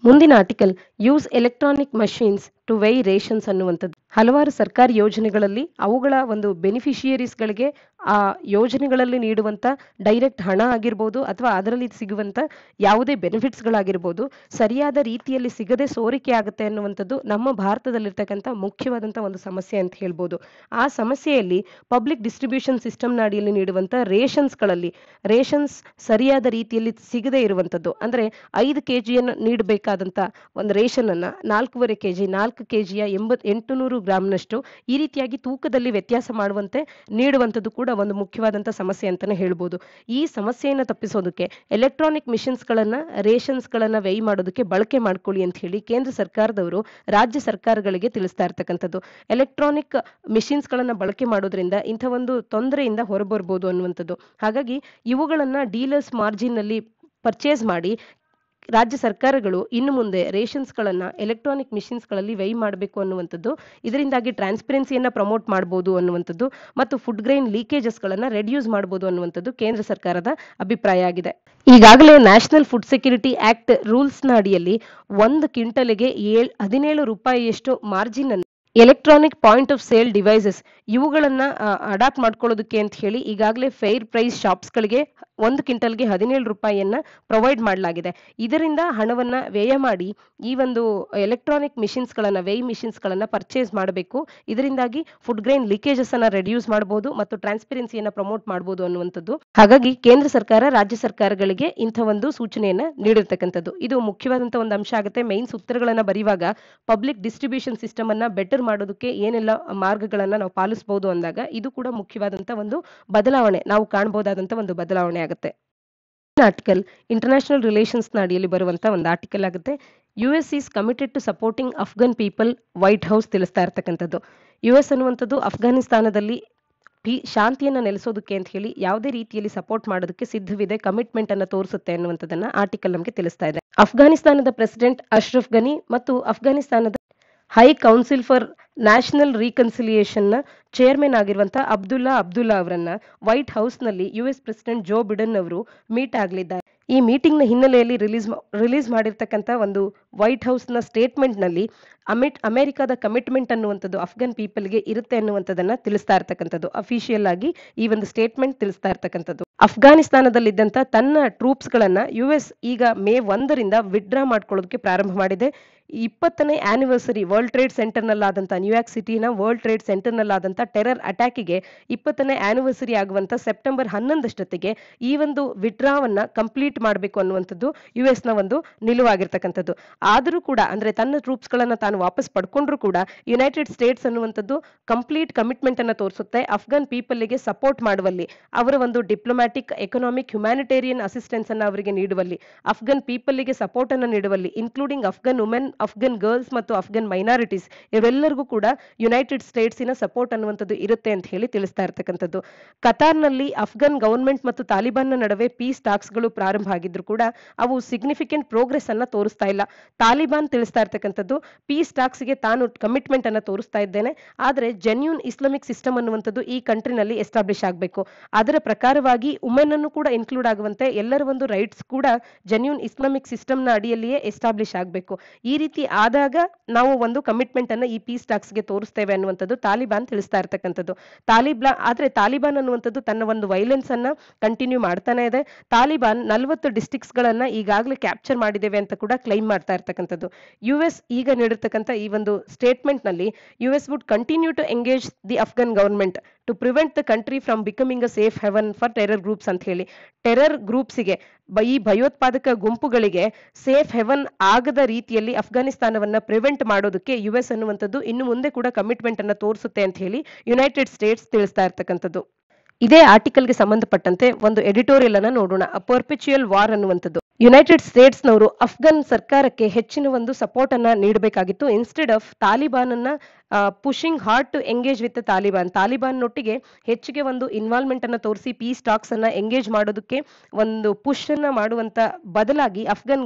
ಮುಂದಿನ article use electronic machines to weigh rations ಅನ್ನುವಂಥದ್ದು ಹಲವಾರು ಸರ್ಕಾರಿ ಯೋಜನೆಗಳಲ್ಲಿ ಅವುಗಳ ಒಂದು ಬೆನಿಫಿಷಿಯರೀಸ್ಗಳಿಗೆ ಆ ಯೋಜನೆಗಳಲ್ಲಿ ನೀಡುವಂಥ ಡೈರೆಕ್ಟ್ ಹಣ ಆಗಿರ್ಬೋದು ಅಥವಾ ಅದರಲ್ಲಿ ಸಿಗುವಂಥ ಯಾವುದೇ ಬೆನಿಫಿಟ್ಸ್ಗಳಾಗಿರ್ಬೋದು ಸರಿಯಾದ ರೀತಿಯಲ್ಲಿ ಸಿಗದೆ ಸೋರಿಕೆ ಆಗುತ್ತೆ ಅನ್ನುವಂಥದ್ದು ನಮ್ಮ ಭಾರತದಲ್ಲಿರ್ತಕ್ಕಂಥ ಮುಖ್ಯವಾದಂಥ ಒಂದು ಸಮಸ್ಯೆ ಅಂತ ಹೇಳ್ಬೋದು ಆ ಸಮಸ್ಯೆಯಲ್ಲಿ ಪಬ್ಲಿಕ್ ಡಿಸ್ಟ್ರಿಬ್ಯೂಷನ್ ಸಿಸ್ಟಮ್ನ ಅಡಿಯಲ್ಲಿ ನೀಡುವಂಥ ರೇಷನ್ಸ್ಗಳಲ್ಲಿ ರೇಷನ್ಸ್ ಸರಿಯಾದ ರೀತಿಯಲ್ಲಿ ಸಿಗದೇ ಇರುವಂಥದ್ದು ಅಂದರೆ ಐದು ಕೆ ಜಿಯನ್ನು ನೀಡಬೇಕಾದಂಥ ಒಂದು ರೇಷನನ್ನು ನಾಲ್ಕೂವರೆ ಕೆ ಜಿ ನಾಲ್ಕು ಕೆ ಜಿಯ ಎಂಬತ್ ಎಂಟುನೂರು ಗ್ರಾಂನಷ್ಟು ಈ ರೀತಿಯಾಗಿ ತೂಕದಲ್ಲಿ ವ್ಯತ್ಯಾಸ ಮಾಡುವಂತೆ ನೀಡುವಂಥದ್ದು ಕೂಡ ಒಂದು ಮುಖ್ಯವಾದಂಥ ಸಮಸ್ಯೆ ಅಂತಾನೆ ಹೇಳ್ಬೋದು ಈ ಸಮಸ್ಯೆಯನ್ನು ತಪ್ಪಿಸೋದಕ್ಕೆ ಎಲೆಕ್ಟ್ರಾನಿಕ್ ರೇಷನ್ಸ್ ರೇಷನ್ಸ್ಗಳನ್ನು ವ್ಯಯ ಮಾಡೋದಕ್ಕೆ ಬಳಕೆ ಮಾಡ್ಕೊಳ್ಳಿ ಅಂತ ಹೇಳಿ ಕೇಂದ್ರ ಸರ್ಕಾರದವರು ರಾಜ್ಯ ಸರ್ಕಾರಗಳಿಗೆ ತಿಳಿಸ್ತಾ ಇರ್ತಕ್ಕಂಥದ್ದು ಎಲೆಕ್ಟ್ರಾನಿಕ್ ಮಿಷಿನ್ಸ್ಗಳನ್ನು ಬಳಕೆ ಮಾಡೋದ್ರಿಂದ ಇಂಥ ಒಂದು ತೊಂದರೆಯಿಂದ ಹೊರಬರ್ಬೋದು ಅನ್ನುವಂಥದ್ದು ಹಾಗಾಗಿ ಇವುಗಳನ್ನು ಡೀಲರ್ಸ್ ಮಾರ್ಜಿನ್ನಲ್ಲಿ ಪರ್ಚೇಸ್ ಮಾಡಿ ರಾಜ್ಯ ಸರ್ಕಾರಗಳು ಇನ್ನು ಮುಂದೆ ರೇಷನ್ಸ್ಗಳನ್ನು ಎಲೆಕ್ಟ್ರಾನಿಕ್ ಮಿಷಿನ್ಸ್ಗಳಲ್ಲಿ ವೈ ಮಾಡಬೇಕು ಅನ್ನುವಂಥದ್ದು ಇದರಿಂದಾಗಿ ಟ್ರಾನ್ಸ್ಪರೆನ್ಸಿಯನ್ನು ಪ್ರಮೋಟ್ ಮಾಡಬಹುದು ಅನ್ನುವಂಥದ್ದು ಮತ್ತು ಫುಡ್ ಗ್ರೈನ್ ಲೀಕೇಜಸ್ಗಳನ್ನು ರೆಡ್ಯೂಸ್ ಮಾಡಬಹುದು ಅನ್ನುವಂಥದ್ದು ಕೇಂದ್ರ ಸರ್ಕಾರದ ಅಭಿಪ್ರಾಯ ಆಗಿದೆ ಈಗಾಗಲೇ ನ್ಯಾಷನಲ್ ಫುಡ್ ಸೆಕ್ಯೂರಿಟಿ ಆಕ್ಟ್ ರೂಲ್ಸ್ನ ಅಡಿಯಲ್ಲಿ ಒಂದು ಕ್ವಿಂಟಲ್ಗೆ ಏಳ್ ಹದಿನೇಳು ರೂಪಾಯಿಯಷ್ಟು margin electronic point of sale devices ಇವುಗಳನ್ನ ಅಡಾಪ್ಟ್ ಮಾಡ್ಕೊಳ್ಳೋದಕ್ಕೆ ಅಂತ ಹೇಳಿ ಈಗಾಗಲೇ ಫೇರ್ ಪ್ರೈಸ್ ಶಾಪ್ಸ್ ಗಳಿಗೆ ಒಂದು ಗೆ ಹದಿನೇಳು ರೂಪಾಯಿಯನ್ನ ಪ್ರೊವೈಡ್ ಮಾಡಲಾಗಿದೆ ಇದರಿಂದ ಹಣವನ್ನ ವ್ಯಯ ಮಾಡಿ ಈ ಒಂದು ಎಲೆಕ್ಟ್ರಾನಿಕ್ ಮಿಷಿನ್ಸ್ಗಳನ್ನು ವೇಯ್ ಗಳನ್ನ ಪರ್ಚೇಸ್ ಮಾಡಬೇಕು ಇದರಿಂದಾಗಿ ಫುಡ್ ಗ್ರೈನ್ ಲೀಕೇಜಸ್ ಅನ್ನ ರೆಡ್ಯೂಸ್ ಮಾಡಬಹುದು ಮತ್ತು ಟ್ರಾನ್ಸ್ಪರೆನ್ಸಿಯನ್ನು ಪ್ರಮೋಟ್ ಮಾಡಬಹುದು ಅನ್ನುವಂಥದ್ದು ಹಾಗಾಗಿ ಕೇಂದ್ರ ಸರ್ಕಾರ ರಾಜ್ಯ ಸರ್ಕಾರಗಳಿಗೆ ಇಂಥ ಒಂದು ಸೂಚನೆಯನ್ನ ನೀಡಿರ್ತಕ್ಕಂಥದ್ದು ಇದು ಮುಖ್ಯವಾದಂತಹ ಒಂದು ಅಂಶ ಆಗುತ್ತೆ ಮೈನ್ಸ್ ಉತ್ತರಗಳನ್ನು ಬರೆಯುವಾಗ ಪಬ್ಲಿಕ್ ಡಿಸ್ಟ್ರಿಬ್ಯೂಷನ್ ಸಿಸ್ಟಮ್ ಅನ್ನ ಬೆಟರ್ ಮಾಡೋದಕ್ಕೆ ಏನೆಲ್ಲ ಮಾರ್ಗಗಳನ್ನ ನಾವು ಪಾಲಿಸಬಹುದು ಅಂದಾಗ ಇದು ಕೂಡ ಮುಖ್ಯವಾದಂತ ಒಂದು ಬದಲಾವಣೆ ನಾವು ಕಾಣಬಹುದಾದಂತ ಒಂದು ಬದಲಾವಣೆ ಆಗುತ್ತೆ ಆರ್ಟಿಕಲ್ ಇಂಟರ್ನ್ಯಾಷನಲ್ ರಿಲೇಷನ್ಸ್ ನ ಅಡಿಯಲ್ಲಿ ಬರುವಂತ ಒಂದು ಆರ್ಟಿಕಲ್ ಆಗುತ್ತೆ U S is committed to supporting Afghan people White House ತಿಳಿಸ್ತಾ ಇರತಕ್ಕಂಥದ್ದು ಯು ಎಸ್ ಅನ್ನುವಂಥದ್ದು ಅಫ್ಘಾನಿಸ್ತಾನದಲ್ಲಿ ಪೀ ಶಾಂತಿಯನ್ನು ನೆಲೆಸೋದಕ್ಕೆ ಅಂತ ಹೇಳಿ ಯಾವುದೇ ರೀತಿಯಲ್ಲಿ ಸಪೋರ್ಟ್ ಮಾಡೋದಕ್ಕೆ ಸಿದ್ಧವಿದೆ ಕಮಿಟ್ಮೆಂಟ್ ಅನ್ನು ತೋರಿಸುತ್ತೆ ಅನ್ನುವಂಥದ್ದನ್ನ ಆರ್ಟಿಕಲ್ ನಮಗೆ ತಿಳಿಸ್ತಾ ಇದೆ ಅಫ್ಘಾನಿಸ್ತಾನದ ಪ್ರೆಸಿಡೆಂಟ್ ಅಶ್ರಫ್ ಗನಿ ಮತ್ತು ಅಫ್ಘಾನಿಸ್ತಾನದ ಹೈ ಕೌನ್ಸಿಲ್ ಫಾರ್ ನ್ಯಾಷನಲ್ ರೀಕನ್ಸಿಲಿಯೇಷನ್ನ ಚೇರ್ಮನ್ ಆಗಿರುವಂತಹ ಅಬ್ದುಲ್ಲಾ ಅಬ್ದುಲ್ಲಾ ಅವರನ್ನ ವೈಟ್ ಹೌಸ್ನಲ್ಲಿ U S president Joe Biden ಅವರು ಮೀಟ್ ಆಗಲಿದ್ದಾರೆ ಈ ಮೀಟಿಂಗ್ನ ಹಿನ್ನೆಲೆಯಲ್ಲಿ ರಿಲೀಸ್ ರಿಲೀಸ್ ಮಾಡಿರ್ತಕ್ಕಂಥ ಒಂದು ವೈಟ್ ಹೌಸ್ನ ಸ್ಟೇಟ್ಮೆಂಟ್ನಲ್ಲಿ ಅಮಿಟ್ ಅಮೆರಿಕದ ಕಮಿಟ್ಮೆಂಟ್ ಅನ್ನುವಂಥದ್ದು ಅಫ್ಘಾನ್ ಪೀಪಲ್ಗೆ ಇರುತ್ತೆ ಅನ್ನುವಂಥದ್ದನ್ನ ತಿಳಿಸ್ತಾ ಇರ್ತಕ್ಕಂಥದ್ದು ಅಫಿಷಿಯಲ್ ಆಗಿ ಈ ಒಂದು ಸ್ಟೇಟ್ಮೆಂಟ್ ತಿಳಿಸ್ತಾ ಇರ್ತಕ್ಕಂಥದ್ದು ಅಫ್ಘಾನಿಸ್ತಾನದಲ್ಲಿದ್ದಂಥ ತನ್ನ ಟ್ರೂಪ್ಸ್ಗಳನ್ನು ಯು ಎಸ್ ಈಗ ಮೇ ಒಂದರಿಂದ ವಿತ್ಡ್ರಾ ಮಾಡ್ಕೊಳ್ಳೋದಕ್ಕೆ ಪ್ರಾರಂಭ ಮಾಡಿದೆ ಇಪ್ಪತ್ತನೇ ಆನಿವರ್ಸರಿ ವರ್ಲ್ಡ್ ಟ್ರೇಡ್ ಸೆಂಟರ್ನಲ್ಲಾದಂಥ ನ್ಯೂಯಾರ್ಕ್ ಸಿಟಿನ ವರ್ಲ್ಡ್ ಟ್ರೇಡ್ ಸೆಂಟರ್ನಲ್ಲಾದಂಥ ಟೆರರ್ ಅಟ್ಯಾಕಿಗೆ ಇಪ್ಪತ್ತನೇ ಆನಿವರ್ಸರಿ ಆಗುವಂಥ ಸೆಪ್ಟೆಂಬರ್ ಹನ್ನೊಂದಷ್ಟೊತ್ತಿಗೆ ಈ ಒಂದು ವಿಡ್ರಾವನ್ನು ಕಂಪ್ಲೀಟ್ ಮಾಡಬೇಕು ಅನ್ನುವಂಥದ್ದು ಯು ಎಸ್ನ ಒಂದು ನಿಲುವಾಗಿರ್ತಕ್ಕಂಥದ್ದು ಆದರೂ ಕೂಡ ಅಂದರೆ ತನ್ನ ಟ್ರೂಪ್ಸ್ಗಳನ್ನು ತಾನು ವಾಪಸ್ ಪಡ್ಕೊಂಡ್ರೂ ಕೂಡ ಯುನೈಟೆಡ್ ಸ್ಟೇಟ್ಸ್ ಅನ್ನುವಂಥದ್ದು ಕಂಪ್ಲೀಟ್ ಕಮಿಟ್ಮೆಂಟ್ ಅನ್ನು ತೋರಿಸುತ್ತೆ ಅಫ್ಘಾನ್ ಪೀಪಲ್ಗೆ ಸಪೋರ್ಟ್ ಮಾಡುವಲ್ಲಿ ಅವರ ಒಂದು ಡಿಪ್ಲೊಮ್ಯಾಟಿಕ್ ಎಕನಾಮಿಕ್ ಹ್ಯುಮ್ಯಾನಿಟೇರಿಯನ್ ಅಸಿಸ್ಟೆನ್ಸ್ ಅನ್ನು ಅವರಿಗೆ ನೀಡುವಲ್ಲಿ ಅಫ್ಘಾನ್ ಪೀಪಲ್ಗೆ ಸಪೋರ್ಟ್ ಅನ್ನು ನೀಡುವಲ್ಲಿ including Afghan women Afghan girls ಮತ್ತು ಅಫ್ಘನ್ ಮೈನಾರಿಟೀಸ್ ಇವೆಲ್ಲರಿಗೂ ಕೂಡ ಯುನೈಟೆಡ್ ನ ಸಪೋರ್ಟ್ ಅನ್ನುವಂಥದ್ದು ಇರುತ್ತೆ ಅಂತ ಹೇಳಿ ತಿಳಿಸ್ತಾ ಇರ್ತಕ್ಕಂಥದ್ದು ಕತಾರ್ನಲ್ಲಿ ಅಫ್ಘನ್ ಗವರ್ಮೆಂಟ್ ಮತ್ತು ತಾಲಿಬಾನ್ನ ನಡುವೆ ಪೀಸ್ ಟಾಕ್ಸ್ಗಳು ಪ್ರಾರಂಭ ಆಗಿದ್ರು ಕೂಡ ಅವು ಸಿಗ್ನಿಫಿಕೆಂಟ್ ಪ್ರೋಗ್ರೆಸ್ ಅನ್ನ ತೋರಿಸ್ತಾ ಇಲ್ಲ ತಾಲಿಬಾನ್ ತಿಳಿಸ್ತಾ ಇರ್ತಕ್ಕಂಥದ್ದು ಪೀಸ್ ಟಾಕ್ಸ್ಗೆ ತಾನು ಕಮಿಟ್ಮೆಂಟ್ ಅನ್ನ ತೋರಿಸ್ತಾ ಇದ್ದೇನೆ ಆದರೆ ಜೆನ್ಯೂನ್ ಇಸ್ಲಾಮಿಕ್ ಸಿಸ್ಟಮ್ ಅನ್ನುವಂಥದ್ದು ಈ ಕಂಟ್ರಿನಲ್ಲಿ ಎಸ್ಟಾಬ್ಲಿಷ್ ಆಗಬೇಕು ಅದರ ಪ್ರಕಾರವಾಗಿ ಉಮೆನ್ ಅನ್ನು ಕೂಡ ಇನ್ಕ್ಲೂಡ್ ಆಗುವಂತೆ ಎಲ್ಲರ ಒಂದು ರೈಟ್ಸ್ ಕೂಡ ಜೆನ್ಯೂನ್ ಇಸ್ಲಾಮಿಕ್ ಸಿಸ್ಟಮ್ನ ಅಡಿಯಲ್ಲಿಯೇ ಎಸ್ಟಾಬ್ಲಿಷ್ ಆಗಬೇಕು ಈ ರೀತಿ ಆದಾಗ ನಾವು ಒಂದು ಕಮಿಟ್ಮೆಂಟ್ ಅನ್ನ ಈ ಪೀಸ್ ಗೆ ತೋರಿಸ್ತೇವೆ ಅನ್ನುವಂಥದ್ದು ತಾಲಿಬಾನ್ ತಿಳಿಸ್ತಾ ಇರ್ತಕ್ಕಂಥದ್ದು ತಾಲಿಬಾ ಆದ್ರೆ ತಾಲಿಬಾನ್ ಅನ್ನುವಂಥದ್ದು ತನ್ನ ಒಂದು ವೈಲೆನ್ಸ್ ಅನ್ನ ಕಂಟಿನ್ಯೂ ಮಾಡ್ತಾನೆ ಇದೆ ತಾಲಿಬಾನ್ ನಲವತ್ತು ಡಿಸ್ಟಿಕ್ಸ್ ಗಳನ್ನ ಈಗಾಗಲೇ ಕ್ಯಾಪ್ಚರ್ ಮಾಡಿದ್ದೇವೆ ಅಂತ ಕೂಡ ಕ್ಲೈಮ್ ಮಾಡ್ತಾ ಇರ್ತಕ್ಕಂಥದ್ದು ಯು ಎಸ್ ಈಗ ನೀಡಿರ್ತಕ್ಕಂಥ ಈ ಒಂದು ಸ್ಟೇಟ್ಮೆಂಟ್ ನಲ್ಲಿ U S would continue to engage the Afghan government to prevent the country from becoming a safe haven for terror groups ಅಂತ ಹೇಳಿ ಟೆರರ್ ಗ್ರೂಪ್ಸ್ಗೆ ಈ ಭಯೋತ್ಪಾದಕ ಗುಂಪುಗಳಿಗೆ ಸೇಫ್ ಹೆವನ್ ಆಗದ ರೀತಿಯಲ್ಲಿ ಅಫ್ಘಾನಿಸ್ತಾನವನ್ನು ಪ್ರಿವೆಂಟ್ ಮಾಡೋದಕ್ಕೆ ಯು ಎಸ್ ಅನ್ನುವಂಥದ್ದು ಇನ್ನು ಮುಂದೆ ಕೂಡ ಕಮಿಟ್ಮೆಂಟ್ ಅನ್ನು ತೋರಿಸುತ್ತೆ ಅಂತ ಹೇಳಿ ಯುನೈಟೆಡ್ ಸ್ಟೇಟ್ಸ್ ತಿಳಿಸ್ತಾ ಇರ್ತಕ್ಕಂಥದ್ದು ಇದೇ ಆರ್ಟಿಕಲ್ಗೆ ಸಂಬಂಧಪಟ್ಟಂತೆ ಒಂದು ಎಡಿಟೋರಿಯಲ್ ಅನ್ನ ನೋಡೋಣ ಅ ಪರ್ಪಿಚುಯಲ್ ವಾರ್ ಅನ್ನುವಂಥದ್ದು ಯುನೈಟೆಡ್ ಸ್ಟೇಟ್ಸ್ನವರು ಅಫ್ಘಾನ್ ಸರ್ಕಾರಕ್ಕೆ ಹೆಚ್ಚಿನ ಒಂದು ಸಪೋರ್ಟ್ ಅನ್ನ ನೀಡಬೇಕಾಗಿತ್ತು ಇನ್ಸ್ಟೆಡ್ ಆಫ್ ತಾಲಿಬಾನ್ ಅನ್ನ pushing hard to engage with Taliban Taliban ನೊಟ್ಟಿಗೆ ಹೆಚ್ಚಿಗೆ ಒಂದು ಇನ್ವಾಲ್ವ್ಮೆಂಟ್ ಅನ್ನ ತೋರಿಸಿ ಪೀಸ್ ಟಾಕ್ಸ್ ಅನ್ನ ಎಂಗೇಜ್ ಮಾಡೋದಕ್ಕೆ ಒಂದು ಪುಷ್ ಅನ್ನ ಮಾಡುವಂತ ಬದಲಾಗಿ ಅಫ್ಘಾನ್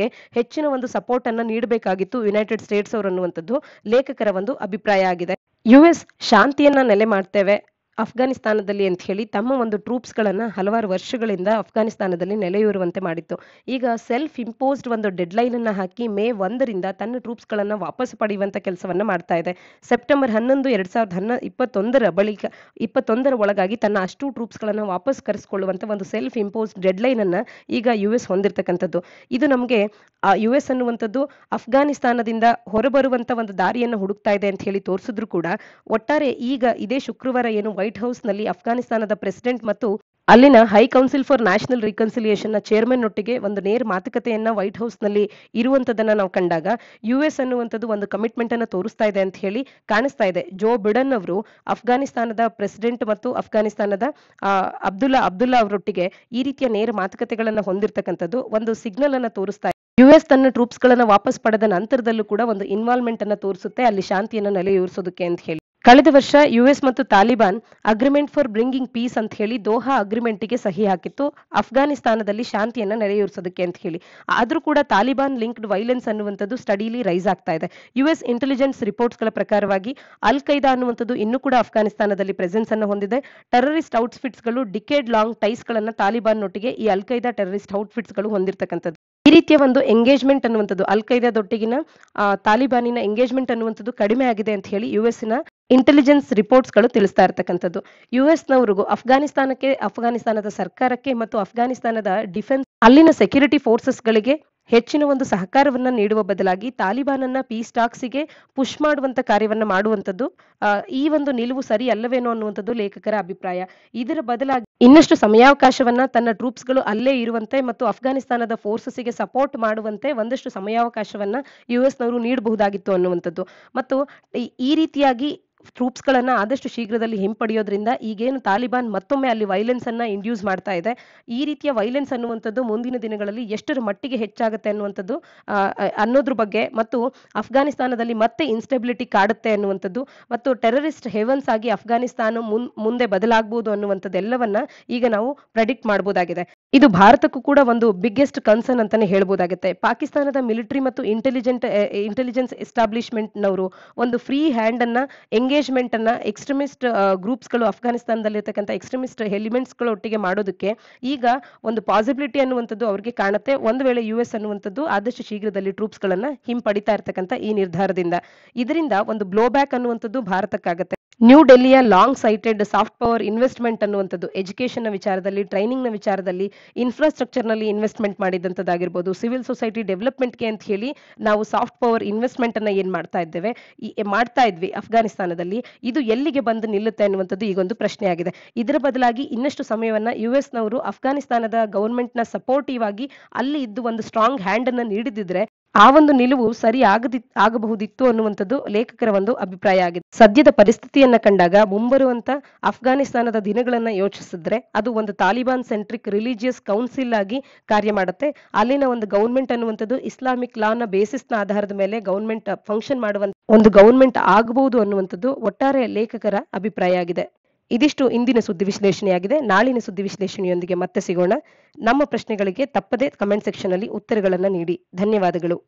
ಗೆ ಹೆಚ್ಚಿನ ಒಂದು ಸಪೋರ್ಟ್ ಅನ್ನ ನೀಡಬೇಕಾಗಿತ್ತು ಯುನೈಟೆಡ್ ಸ್ಟೇಟ್ಸ್ ಅವರು ಅನ್ನುವಂಥದ್ದು ಲೇಖಕರ ಒಂದು ಅಭಿಪ್ರಾಯ ಆಗಿದೆ ಯು ಎಸ್ ಶಾಂತಿಯನ್ನ ನೆಲೆ ಮಾಡ್ತೇವೆ ಅಫ್ಘಾನಿಸ್ತಾನದಲ್ಲಿ ಅಂತ ಹೇಳಿ ತಮ್ಮ ಒಂದು ಟ್ರೂಪ್ಸ್ಗಳನ್ನು ಹಲವಾರು ವರ್ಷಗಳಿಂದ ಅಫ್ಘಾನಿಸ್ತಾನದಲ್ಲಿ ನೆಲೆಯೂರುವಂತೆ ಮಾಡಿತ್ತು ಈಗ ಸೆಲ್ಫ್ ಇಂಪೋಸ್ಡ್ ಒಂದು ಲೈನ್ ಅನ್ನು ಹಾಕಿ ಮೇ ಒಂದರಿಂದ ತನ್ನ ಟ್ರೂಪ್ಸ್ಗಳನ್ನು ವಾಪಸ್ ಪಡೆಯುವಂಥ ಕೆಲಸವನ್ನು ಮಾಡ್ತಾ ಇದೆ ಸೆಪ್ಟೆಂಬರ್ ಹನ್ನೊಂದು ಎರಡ್ ಸಾವಿರದ ಹನ್ನ ಇಪ್ಪತ್ತೊಂದರ ಬಳಿಕ ಇಪ್ಪತ್ತೊಂದರ ಒಳಗಾಗಿ ತನ್ನ ಅಷ್ಟು ಟ್ರೂಪ್ಸ್ಗಳನ್ನು ವಾಪಸ್ ಕರೆಸ್ಕೊಳ್ಳುವಂಥ ಒಂದು ಸೆಲ್ಫ್ ಇಂಪೋಸ್ಡ್ ಲೈನ್ ಅನ್ನು ಈಗ ಯು ಎಸ್ ಹೊಂದಿರತಕ್ಕಂಥದ್ದು ಇದು ನಮಗೆ ಯು ಎಸ್ ಅನ್ನುವಂಥದ್ದು ಅಫ್ಘಾನಿಸ್ತಾನದಿಂದ ಹೊರಬರುವಂಥ ಒಂದು ದಾರಿಯನ್ನು ಹುಡುಕ್ತಾ ಇದೆ ಅಂತ ಹೇಳಿ ತೋರಿಸಿದ್ರು ಕೂಡ ಒಟ್ಟಾರೆ ಈಗ ಇದೇ ಶುಕ್ರವಾರ ಏನು ವೈಟ್ ಹೌಸ್ನಲ್ಲಿ ಅಫ್ಘಾನಿಸ್ತಾನದ ಪ್ರೆಸಿಡೆಂಟ್ ಮತ್ತು ಅಲ್ಲಿನ ಹೈ ಕೌನ್ಸಿಲ್ ಫಾರ್ ನ್ಯಾಷನಲ್ ರಿಕನ್ಸಿಲಿಯೇಷನ್ನ ಚೇರ್ಮನ್ ಒಟ್ಟಿಗೆ ಒಂದು ನೇರ ಮಾತುಕತೆಯನ್ನ ವೈಟ್ ಹೌಸ್ನಲ್ಲಿ ಇರುವಂತದನ್ನ ನಾವು ಕಂಡಾಗ ಯು ಎಸ್ ಅನ್ನುವಂಥದ್ದು ಒಂದು ಕಮಿಟ್ಮೆಂಟ್ ಅನ್ನು ತೋರಿಸ್ತಾ ಇದೆ ಅಂತ ಹೇಳಿ ಕಾಣಿಸ್ತಾ ಇದೆ ಜೋ ಬಿಡನ್ ಅವರು ಅಫ್ಘಾನಿಸ್ತಾನದ ಪ್ರೆಸಿಡೆಂಟ್ ಮತ್ತು ಅಫ್ಘಾನಿಸ್ತಾನದ ಅಬ್ದುಲ್ಲಾ ಅಬ್ದುಲ್ಲಾ ಅವರೊಟ್ಟಿಗೆ ಈ ರೀತಿಯ ನೇರ ಮಾತುಕತೆಗಳನ್ನ ಹೊಂದಿರತಕ್ಕಂಥದ್ದು ಒಂದು ಸಿಗ್ನಲ್ ಅನ್ನ ತೋರಿಸ್ತಾ ಇದೆ ಯು ಎಸ್ ತನ್ನ ಟ್ರೂಪ್ಸ್ ಗಳನ್ನ ವಾಪಸ್ ಪಡೆದ ನಂತರದಲ್ಲೂ ಕೂಡ ಒಂದು ಇನ್ವಾಲ್ವ್ಮೆಂಟ್ ಅನ್ನ ತೋರಿಸುತ್ತೆ ಅಲ್ಲಿ ಶಾಂತಿಯನ್ನು ನೆಲೆಯೂರಿಸೋದಕ್ಕೆ ಅಂತ ಹೇಳಿ ಕಳೆದ ವರ್ಷ ಯುಎಸ್ ಮತ್ತು Taliban agreement for bringing peace ಅಂತ ಹೇಳಿ ದೋಹಾ ಅಗ್ರಿಮೆಂಟ್ಗೆ ಸಹಿ ಹಾಕಿತ್ತು ಅಫ್ಘಾನಿಸ್ತಾನದಲ್ಲಿ ಶಾಂತಿಯನ್ನು ನೆರೆಯೂರಿಸೋದಕ್ಕೆ ಅಂತ ಹೇಳಿ ಆದರೂ ಕೂಡ ತಾಲಿಬಾನ್ ಲಿಂಕ್ಡ್ ವೈಲೆನ್ಸ್ ಅನ್ನುವಂಥದ್ದು ಸ್ಟಡಿಲಿ ರೈಸ್ ಆಗ್ತಾ ಇದೆ ಯುಎಸ್ ಇಂಟೆಲಿಜೆನ್ಸ್ ರಿಪೋರ್ಟ್ಸ್ಗಳ ಪ್ರಕಾರವಾಗಿ ಅಲ್ ಖೈದಾ ಅನ್ನುವಂಥದ್ದು ಇನ್ನೂ ಕೂಡ ಅಫ್ಘಾನಿಸ್ತಾನದಲ್ಲಿ ಪ್ರೆಸೆನ್ಸ್ ಅನ್ನು ಹೊಂದಿದೆ ಟೆರರಿಸ್ಟ್ ಔಟ್ಫಿಟ್ಸ್ಗಳು ಡಿಕೇಡ್ ಲಾಂಗ್ ಟೈಸ್ಗಳನ್ನು ತಾಲಿಬಾನ್ ನೊಟ್ಟಿಗೆ ಈ ಅಲ್ ಖೈದಾ ಟೆರರಿಸ್ಟ್ ಔಟ್ಫಿಟ್ಸ್ಗಳು ಹೊಂದಿರತಕ್ಕಂಥದ್ದು ರೀತಿಯ ಒಂದು ಎಂಗೇಜ್ಮೆಂಟ್ ಅನ್ನುವಂಥದ್ದು ಅಲ್ ಖೈದಾದೊಟ್ಟಿಗಿನ ತಾಲಿಬಾನಿನ ಎಂಗೇಜ್ಮೆಂಟ್ ಅನ್ನುವಂಥದ್ದು ಕಡಿಮೆ ಆಗಿದೆ ಅಂತ ಹೇಳಿ ಯು ಎಸ್ನ ಇಂಟೆಲಿಜೆನ್ಸ್ ರಿಪೋರ್ಟ್ಸ್ ಗಳು ತಿಳಿಸ್ತಾ ಇರತಕ್ಕಂಥದ್ದು ಯು ಎಸ್ ನವರಿಗೂ ಅಫ್ಘಾನಿಸ್ತಾನಕ್ಕೆ ಅಫ್ಘಾನಿಸ್ತಾನದ ಸರ್ಕಾರಕ್ಕೆ ಮತ್ತು ಅಫ್ಘಾನಿಸ್ತಾನದ ಡಿಫೆನ್ಸ್ ಅಲ್ಲಿನ ಸೆಕ್ಯೂರಿಟಿ ಫೋರ್ಸಸ್ ಗಳಿಗೆ ಹೆಚ್ಚಿನ ಒಂದು ಸಹಕಾರವನ್ನ ನೀಡುವ ಬದಲಾಗಿ ತಾಲಿಬಾನ್ ಅನ್ನ ಪೀಸ್ ಟಾಕ್ಸಿಗೆ ಪುಷ್ ಮಾಡುವಂತ ಕಾರ್ಯವನ್ನ ಮಾಡುವಂತದ್ದು ಈ ಒಂದು ನಿಲುವು ಸರಿ ಅಲ್ಲವೇನೋ ಅನ್ನುವಂಥದ್ದು ಲೇಖಕರ ಅಭಿಪ್ರಾಯ ಇದರ ಬದಲಾಗಿ ಇನ್ನಷ್ಟು ಸಮಯಾವಕಾಶವನ್ನ ತನ್ನ ಟ್ರೂಪ್ಸ್ ಗಳು ಅಲ್ಲೇ ಇರುವಂತೆ ಮತ್ತು ಅಫ್ಘಾನಿಸ್ತಾನದ ಫೋರ್ಸಸ್ಗೆ ಸಪೋರ್ಟ್ ಮಾಡುವಂತೆ ಒಂದಷ್ಟು ಸಮಯಾವಕಾಶವನ್ನ ಯು ನವರು ನೀಡಬಹುದಾಗಿತ್ತು ಅನ್ನುವಂಥದ್ದು ಮತ್ತು ಈ ರೀತಿಯಾಗಿ ಟ್ರೂಪ್ಸ್ಗಳನ್ನ ಆದಷ್ಟು ಶೀಘ್ರದಲ್ಲಿ ಹಿಂಪಡೆಯೋದ್ರಿಂದ ಈಗೇನು ತಾಲಿಬಾನ್ ಮತ್ತೊಮ್ಮೆ ಅಲ್ಲಿ ವೈಲೆನ್ಸ್ ಅನ್ನ ಇಂಡ್ಯೂಸ್ ಮಾಡ್ತಾ ಇದೆ ಈ ರೀತಿಯ ವೈಲೆನ್ಸ್ ಅನ್ನುವಂಥದ್ದು ಮುಂದಿನ ದಿನಗಳಲ್ಲಿ ಎಷ್ಟರ ಮಟ್ಟಿಗೆ ಹೆಚ್ಚಾಗುತ್ತೆ ಅನ್ನುವಂಥದ್ದು ಅನ್ನೋದ್ರ ಬಗ್ಗೆ ಮತ್ತು ಅಫ್ಘಾನಿಸ್ತಾನದಲ್ಲಿ ಮತ್ತೆ ಇನ್ಸ್ಟೆಬಿಲಿಟಿ ಕಾಡುತ್ತೆ ಅನ್ನುವಂಥದ್ದು ಮತ್ತು ಟೆರರಿಸ್ಟ್ ಹೆವನ್ಸ್ ಆಗಿ ಅಫ್ಘಾನಿಸ್ತಾನ ಮುಂದೆ ಬದಲಾಗಬಹುದು ಅನ್ನುವಂಥದ್ದೆಲ್ಲವನ್ನ ಈಗ ನಾವು ಪ್ರೆಡಿಕ್ಟ್ ಮಾಡಬಹುದಾಗಿದೆ ಇದು ಭಾರತಕ್ಕೂ ಕೂಡ ಒಂದು ಬಿಗ್ಗೆಸ್ಟ್ ಕನ್ಸರ್ನ್ ಅಂತಾನೆ ಹೇಳ್ಬೋದಾಗುತ್ತೆ ಪಾಕಿಸ್ತಾನದ ಮಿಲಿಟರಿ ಮತ್ತು ಇಂಟೆಲಿಜೆಂಟ್ ಇಂಟೆಲಿಜೆನ್ಸ್ ನವರು ಒಂದು ಫ್ರೀ ಹ್ಯಾಂಡ್ ಅನ್ನ ಎಂಗೇಜ್ಮೆಂಟ್ ಅನ್ನ ಎಕ್ಸ್ಟ್ರೀಮಿಸ್ಟ್ ಗ್ರೂಪ್ಸ್ಗಳು ಅಫ್ಘಾನಿಸ್ತಾನದಲ್ಲಿ ಇರತಕ್ಕಂಥ ಎಕ್ಸ್ಟ್ರೀಮಿಸ್ಟ್ ಎಲಿಮೆಂಟ್ಸ್ಗಳು ಒಟ್ಟಿಗೆ ಮಾಡೋದಕ್ಕೆ ಈಗ ಒಂದು ಪಾಸಿಬಿಲಿಟಿ ಅನ್ನುವಂಥದ್ದು ಅವರಿಗೆ ಕಾಣುತ್ತೆ ಒಂದು ವೇಳೆ ಯು ಎಸ್ ಅನ್ನುವಂಥದ್ದು ಆದಷ್ಟು ಶೀಘ್ರದಲ್ಲಿ ಟ್ರೂಪ್ಸ್ ಗಳನ್ನ ಹಿಂಪಡಿತಾ ಇರತಕ್ಕಂಥ ಈ ನಿರ್ಧಾರದಿಂದ ಇದರಿಂದ ಒಂದು ಬ್ಲೋ ಬ್ಯಾಕ್ ಅನ್ನುವಂಥದ್ದು ಭಾರತಕ್ಕಾಗತ್ತೆ ನ್ಯೂ ಡೆಲ್ಲಿಯ long sighted soft power investment ಅನ್ನುವಂಥದ್ದು ಎಜುಕೇಷನ್ನ ವಿಚಾರದಲ್ಲಿ ಟ್ರೈನಿಂಗ್ನ ವಿಚಾರದಲ್ಲಿ ಇನ್ಫ್ರಾಸ್ಟ್ರಕ್ಚರ್ನಲ್ಲಿ ಇನ್ವೆಸ್ಟ್ಮೆಂಟ್ ಮಾಡಿದಂಥದ್ದಾಗಿರ್ಬೋದು ಸಿವಿಲ್ ಸೊಸೈಟಿ ಡೆವಲಪ್ಮೆಂಟ್ಗೆ ಅಂತ ಹೇಳಿ ನಾವು ಸಾಫ್ಟ್ ಪವರ್ ಇನ್ವೆಸ್ಟ್ಮೆಂಟನ್ನು ಏನು ಮಾಡ್ತಾ ಇದ್ದೇವೆ ಮಾಡ್ತಾ ಇದ್ವಿ ಅಫ್ಘಾನಿಸ್ತಾನದಲ್ಲಿ ಇದು ಎಲ್ಲಿಗೆ ಬಂದು ನಿಲ್ಲುತ್ತೆ ಅನ್ನುವಂಥದ್ದು ಈಗೊಂದು ಪ್ರಶ್ನೆ ಆಗಿದೆ ಇದರ ಬದಲಾಗಿ ಇನ್ನಷ್ಟು ಸಮಯವನ್ನು ಯು ಎಸ್ ನವರು ಅಫ್ಘಾನಿಸ್ತಾನದ ಗೌರ್ಮೆಂಟ್ನ ಸಪೋರ್ಟಿವ್ ಆಗಿ ಅಲ್ಲಿ ಇದ್ದು ಒಂದು ಸ್ಟ್ರಾಂಗ್ ಹ್ಯಾಂಡನ್ನು ನೀಡಿದ್ರೆ ಆ ಒಂದು ನಿಲುವು ಸರಿ ಆಗದಿ ಆಗಬಹುದಿತ್ತು ಅನ್ನುವಂಥದ್ದು ಲೇಖಕರ ಒಂದು ಅಭಿಪ್ರಾಯ ಆಗಿದೆ ಸದ್ಯದ ಪರಿಸ್ಥಿತಿಯನ್ನ ಕಂಡಾಗ ಮುಂಬರುವಂತ ಅಫ್ಘಾನಿಸ್ತಾನದ ದಿನಗಳನ್ನ ಯೋಚಿಸಿದ್ರೆ ಅದು ಒಂದು ತಾಲಿಬಾನ್ ಸೆಂಟ್ರಿಕ್ ರಿಲಿಜಿಯಸ್ ಕೌನ್ಸಿಲ್ ಆಗಿ ಕಾರ್ಯ ಮಾಡುತ್ತೆ ಅಲ್ಲಿನ ಒಂದು ಗೌರ್ಮೆಂಟ್ ಅನ್ನುವಂಥದ್ದು ಇಸ್ಲಾಮಿಕ್ ಲಾ ನ ಬೇಸಿಸ್ ನ ಆಧಾರದ ಮೇಲೆ ಗೌರ್ಮೆಂಟ್ ಫಂಕ್ಷನ್ ಮಾಡುವಂತ ಒಂದು ಗೌರ್ಮೆಂಟ್ ಆಗಬಹುದು ಅನ್ನುವಂಥದ್ದು ಒಟ್ಟಾರೆ ಲೇಖಕರ ಅಭಿಪ್ರಾಯ ಆಗಿದೆ ಇದಿಷ್ಟು ಇಂದಿನ ಸುದ್ದಿ ವಿಶ್ಲೇಷಣೆಯಾಗಿದೆ ನಾಳಿನ ಸುದ್ದಿ ವಿಶ್ಲೇಷಣೆಯೊಂದಿಗೆ ಮತ್ತೆ ಸಿಗೋಣ ನಮ್ಮ ಪ್ರಶ್ನೆಗಳಿಗೆ ತಪ್ಪದೇ ಕಮೆಂಟ್ ಸೆಕ್ಷನ್ ಉತ್ತರಗಳನ್ನು ನೀಡಿ ಧನ್ಯವಾದಗಳು